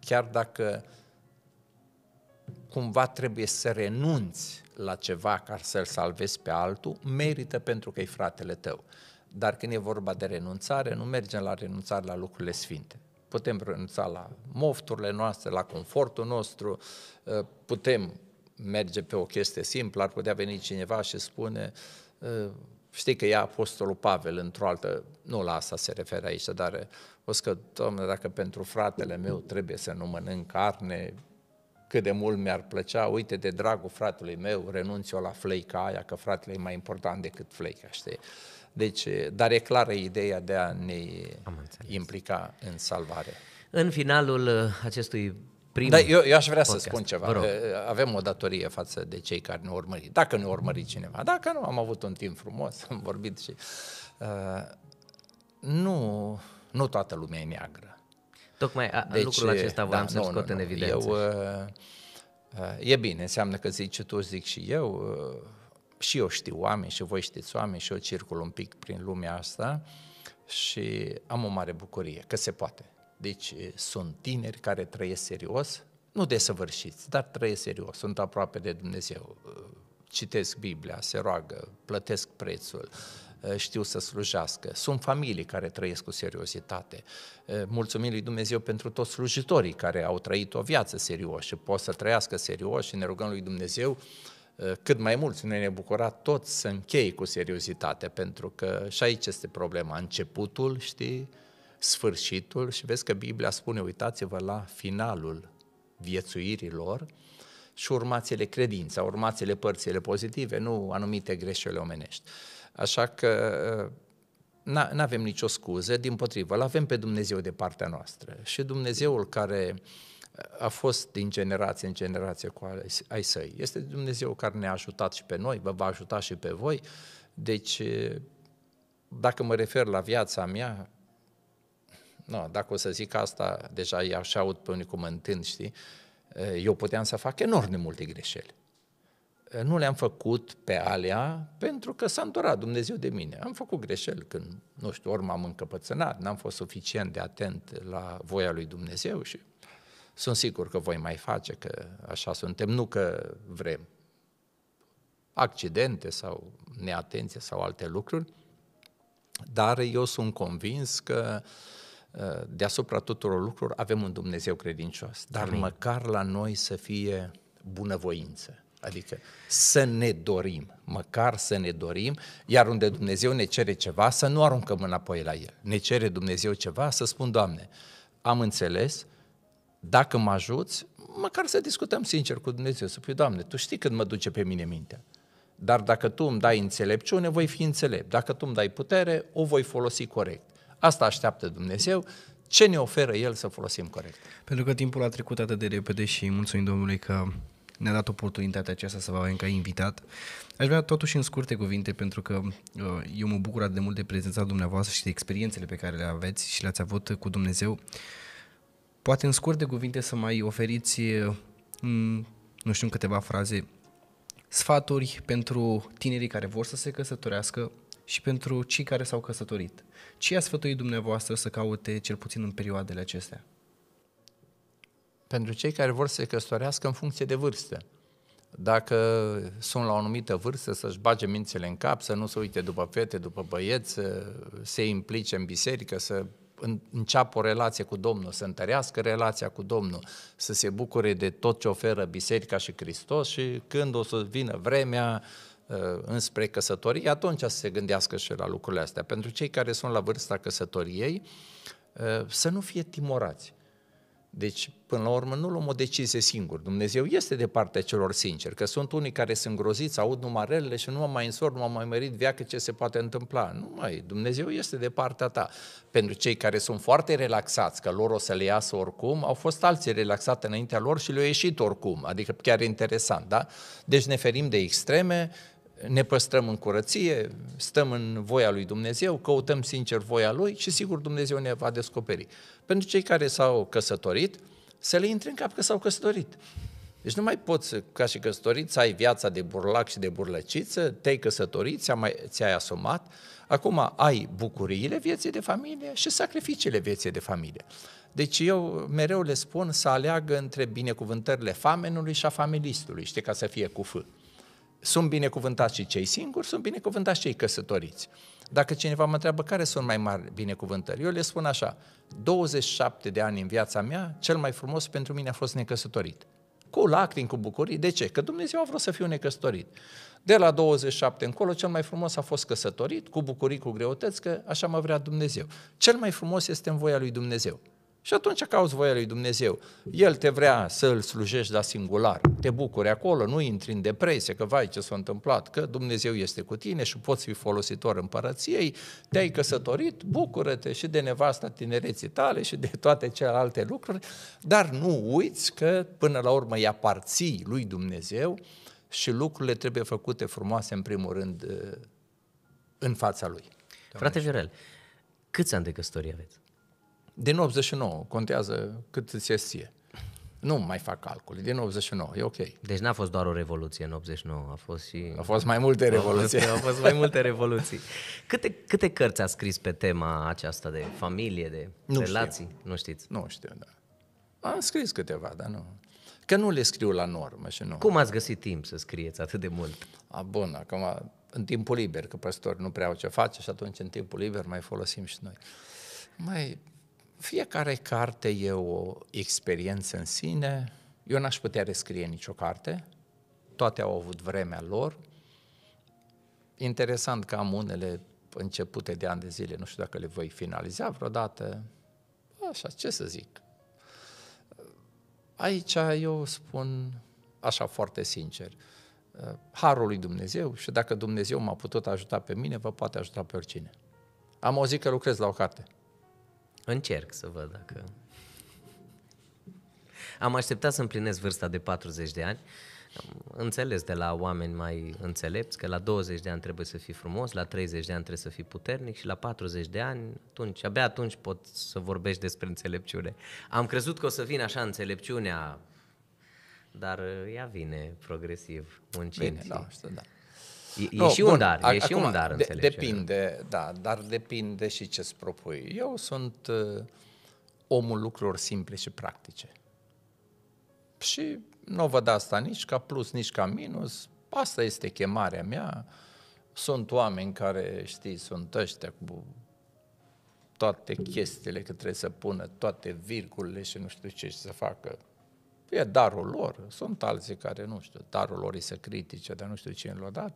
Chiar dacă cumva trebuie să renunți la ceva ca să-l salvezi pe altul, merită pentru că e fratele tău. Dar când e vorba de renunțare, nu mergem la renunțare la lucrurile sfinte putem renunța la mofturile noastre, la confortul nostru, uh, putem merge pe o chestie simplă, ar putea veni cineva și spune, uh, știi că e Apostolul Pavel într-o altă, nu la asta se referă aici, dar uh, o că, domnule, dacă pentru fratele meu trebuie să nu mănânc carne, cât de mult mi-ar plăcea, uite, de dragul fratelui meu, renunț eu la fleica aia, că fratele e mai important decât fleica, știi? Deci, dar e clară ideea de a ne implica în salvare. În finalul uh, acestui prim da, eu, eu aș vrea podcast. să spun ceva. Uh, avem o datorie față de cei care ne urmări. Dacă ne urmări cineva, dacă nu, am avut un timp frumos, am vorbit și... Uh, nu, nu toată lumea e neagră. Tocmai a, deci, lucrul acesta da, voiam da, să-l nu, scot nu, în evidență. Eu, uh, uh, e bine, înseamnă că zici tu, zic și eu... Uh, și eu știu oameni și voi știți oameni și eu circul un pic prin lumea asta și am o mare bucurie că se poate. Deci eh, sunt tineri care trăiesc serios, nu desăvârșiți, dar trăiesc serios, sunt aproape de Dumnezeu, eh, citesc Biblia, se roagă, plătesc prețul, eh, știu să slujească. Sunt familii care trăiesc cu seriozitate. Mulțumim lui Dumnezeu pentru toți slujitorii care au trăit o viață serioasă și pot să trăiască serios și ne rugăm lui Dumnezeu Eh, cât mai mulți. Noi ne bucura toți să închei cu seriozitate, pentru că și aici este problema. Începutul, știi, sfârșitul și vezi că Biblia spune, uitați-vă la finalul viețuirilor și urmați-le credința, urmați-le părțile pozitive, nu anumite greșeli omenești. Așa că eh, nu avem nicio scuză, din potrivă, îl avem pe Dumnezeu de partea noastră. Și Dumnezeul care uh, a fost din generație în generație cu ai săi. Este Dumnezeu care ne-a ajutat și pe noi, vă va ajuta și pe voi. Deci, dacă mă refer la viața mea, nu, dacă o să zic asta, deja i așa aud pe unii întind, știi, eu puteam să fac enorm de multe greșeli. Nu le-am făcut pe alea pentru că s-a îndurat Dumnezeu de mine. Am făcut greșeli când, nu știu, ori m-am încăpățânat, n-am fost suficient de atent la voia lui Dumnezeu și sunt sigur că voi mai face, că așa suntem, nu că vrem. Accidente sau neatenție sau alte lucruri, dar eu sunt convins că ă, deasupra tuturor lucruri avem un Dumnezeu credincios, dar Amin. măcar la noi să fie bunăvoință. Adică să ne dorim, măcar să ne dorim, iar unde Dumnezeu ne cere ceva, să nu aruncăm înapoi la El. Ne cere Dumnezeu ceva, să spun, Doamne, am înțeles, dacă mă ajuți, măcar să discutăm sincer cu Dumnezeu, să spui, Doamne, Tu știi când mă duce pe mine mintea. Dar dacă Tu îmi dai înțelepciune, voi fi înțelept. Dacă Tu îmi dai putere, o voi folosi corect. Asta așteaptă Dumnezeu, ce ne oferă El să folosim corect. Pentru că timpul a trecut atât de repede și mulțumim Domnului că ne-a dat oportunitatea aceasta să vă avem ca invitat. Aș vrea totuși în scurte cuvinte, pentru că uh, eu mă bucur atât de mult de prezența dumneavoastră și de experiențele pe care le aveți și le-ați avut cu Dumnezeu. Poate în scurte cuvinte să mai oferiți, eh, nu știu, câteva fraze, sfaturi pentru tinerii care vor să se căsătorească și pentru cei care s-au căsătorit. Ce a sfătuit dumneavoastră să caute cel puțin în perioadele acestea? Pentru cei care vor să se căsătorească în funcție de vârstă. Dacă sunt la o anumită vârstă, să-și bage mințele în cap, să nu se uite după fete, după băieți, să se implice în biserică, să înceapă o relație cu Domnul, să întărească relația cu Domnul, să se bucure de tot ce oferă Biserica și Hristos și când o să vină vremea uh, înspre căsătorie, atunci să se gândească și la lucrurile astea. Pentru cei care sunt la vârsta căsătoriei, uh, să nu fie timorați. Deci, până la urmă, nu luăm o decizie singur. Dumnezeu este de partea celor sinceri, că sunt unii care sunt groziți, aud numarele și nu mă mai însor, nu m-am mai mărit viață ce se poate întâmpla. Nu mai, Dumnezeu este de partea ta. Pentru cei care sunt foarte relaxați, că lor o să le iasă oricum, au fost alții relaxați înaintea lor și le-au ieșit oricum, adică chiar interesant, da? Deci ne ferim de extreme, ne păstrăm în curăție, stăm în voia lui Dumnezeu, căutăm sincer voia lui și sigur Dumnezeu ne va descoperi. Pentru cei care s-au căsătorit, să le intre în cap că s-au căsătorit. Deci nu mai poți, ca și căsătorit, să ai viața de burlac și de burlăciță, te-ai căsătorit, ți-ai, ți asumat, acum ai bucuriile vieții de familie și sacrificiile vieții de familie. Deci eu mereu le spun să aleagă între binecuvântările famenului și a familistului, știi, ca să fie cu fânt. Sunt binecuvântați și cei singuri, sunt binecuvântați cei căsătoriți. Dacă cineva mă întreabă care sunt mai mari binecuvântări, eu le spun așa, 27 de ani în viața mea, cel mai frumos pentru mine a fost necăsătorit. Cu lacrimi, cu bucurii. De ce? Că Dumnezeu a vrut să fiu necăsătorit. De la 27 încolo, cel mai frumos a fost căsătorit, cu bucurii, cu greutăți, că așa mă vrea Dumnezeu. Cel mai frumos este în voia lui Dumnezeu. Și atunci cauți voia lui Dumnezeu. El te vrea să îl slujești la singular. Te bucuri acolo, nu intri în depresie că vai ce s-a întâmplat, că Dumnezeu este cu tine și poți fi folositor împărăției, te-ai căsătorit, bucură-te și de nevasta tinereții tale și de toate celelalte lucruri, dar nu uiți că până la urmă îi aparții lui Dumnezeu și lucrurile trebuie făcute frumoase în primul rând în fața lui. Frate Jurel, câți ani de căsătorie aveți? Din 89, contează cât îți ies ție. Nu mai fac calcule, din 89, e ok. Deci n-a fost doar o revoluție în 89, a fost și... a fost mai multe revoluții. A fost, au fost mai multe revoluții. Câte, câte cărți a scris pe tema aceasta de familie, de nu relații? Știu. Nu știți? Nu știu, da. Am scris câteva, dar nu. Că nu le scriu la normă și nu. Cum ați găsit timp să scrieți atât de mult? A, bun, acum în timpul liber, că păstori nu prea au ce face și atunci în timpul liber mai folosim și noi. Mai fiecare carte e o experiență în sine. Eu n-aș putea rescrie nicio carte. Toate au avut vremea lor. Interesant că am unele începute de ani de zile, nu știu dacă le voi finaliza vreodată. Așa, ce să zic. Aici eu spun așa foarte sincer, harul lui Dumnezeu și dacă Dumnezeu m-a putut ajuta pe mine, vă poate ajuta pe oricine. Am auzit că lucrez la o carte. Încerc să văd dacă... Am așteptat să împlinesc vârsta de 40 de ani. Am înțeles de la oameni mai înțelepți că la 20 de ani trebuie să fii frumos, la 30 de ani trebuie să fii puternic și la 40 de ani, atunci, abia atunci pot să vorbești despre înțelepciune. Am crezut că o să vin așa înțelepciunea, dar uh, ea vine progresiv, muncind. Bine, da, știu, da. E, no, e oh, și bun, un dar, e acum, și un dar, de, Depinde, da, dar depinde și ce îți propui. Eu sunt uh, omul lucrurilor simple și practice. Și nu văd asta nici ca plus, nici ca minus. Asta este chemarea mea. Sunt oameni care, știi, sunt ăștia cu toate chestiile că trebuie să pună, toate virgulele și nu știu ce și să facă. E darul lor. Sunt alții care, nu știu, darul lor este să critice, dar nu știu cine l-a dat.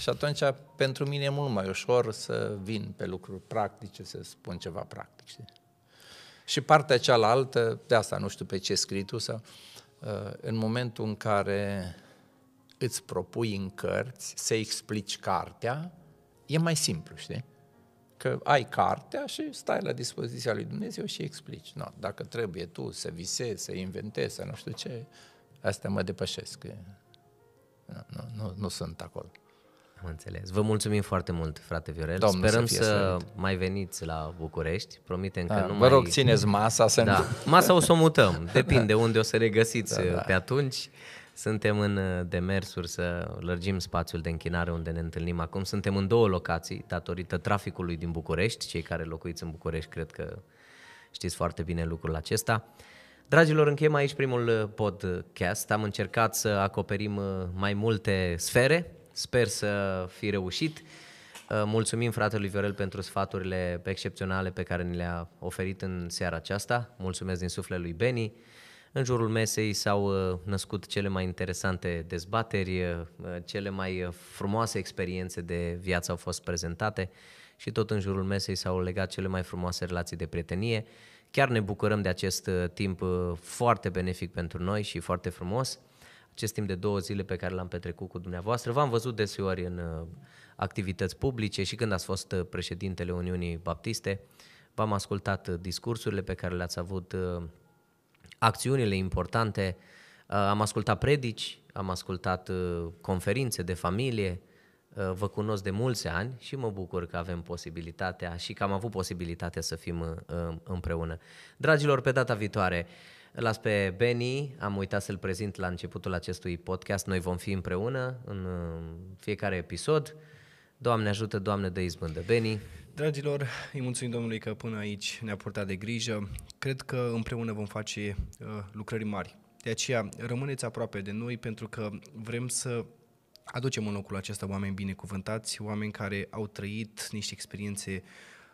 Și atunci, pentru mine e mult mai ușor să vin pe lucruri practice, să spun ceva practic. Știi? Și partea cealaltă, de asta nu știu pe ce scrii tu, să, uh, în momentul în care îți propui în cărți să explici cartea, e mai simplu, știi? că ai cartea și stai la dispoziția lui Dumnezeu și explici. No, dacă trebuie tu să visezi, să inventezi, să nu știu ce, astea mă depășesc. Nu, nu, nu sunt acolo. Am înțeles. Vă mulțumim foarte mult, frate Viorel. Domnul Sperăm să, să mai veniți la București. Promitem că da, nu Vă mai... rog, țineți masa să da. nu... Masa o să o mutăm. (laughs) Depinde da. unde o să regăsiți da, da. pe atunci. Suntem în uh, demersuri să lărgim spațiul de închinare unde ne întâlnim acum. Suntem în două locații, datorită traficului din București. Cei care locuiți în București cred că știți foarte bine lucrul acesta. Dragilor, încheiem aici primul uh, podcast. Am încercat să acoperim uh, mai multe sfere. Sper să fi reușit. Mulțumim fratelui Viorel pentru sfaturile excepționale pe care ni le-a oferit în seara aceasta. Mulțumesc din suflet lui Beni. În jurul mesei s-au uh, născut cele mai interesante dezbateri, uh, cele mai uh, frumoase experiențe de viață au fost prezentate și tot în jurul mesei s-au legat cele mai frumoase relații de prietenie. Chiar ne bucurăm de acest timp foarte benefic pentru noi și foarte frumos. Acest timp de două zile pe care l-am petrecut cu dumneavoastră, v-am văzut deseori în activități publice și când ați fost președintele Uniunii Baptiste, v-am ascultat discursurile pe care le-ați avut acțiunile importante. Uh, am ascultat predici, am ascultat uh, conferințe de familie, uh, vă cunosc de mulți ani și mă bucur că avem posibilitatea și că am avut posibilitatea să fim împreună. Dragilor, pe data viitoare, las pe Beni, am uitat să-l prezint la începutul acestui podcast, noi vom fi împreună în fiecare episod. Doamne ajută, Doamne dă izbândă. Beni. Dragilor, îi mulțumim Domnului că până aici ne-a purtat de grijă. Cred că împreună vom face uh, lucrări mari. De aceea, rămâneți aproape de noi pentru că vrem să aducem în locul acesta oameni binecuvântați, oameni care au trăit niște experiențe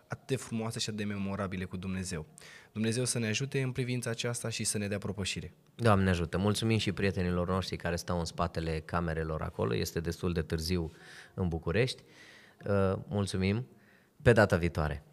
atât de frumoase și atât de memorabile cu Dumnezeu. Dumnezeu să ne ajute în privința aceasta și să ne dea propășire. Doamne ajută! Mulțumim și prietenilor noștri care stau în spatele camerelor acolo, este destul de târziu în București. Uh, mulțumim pe data viitoare.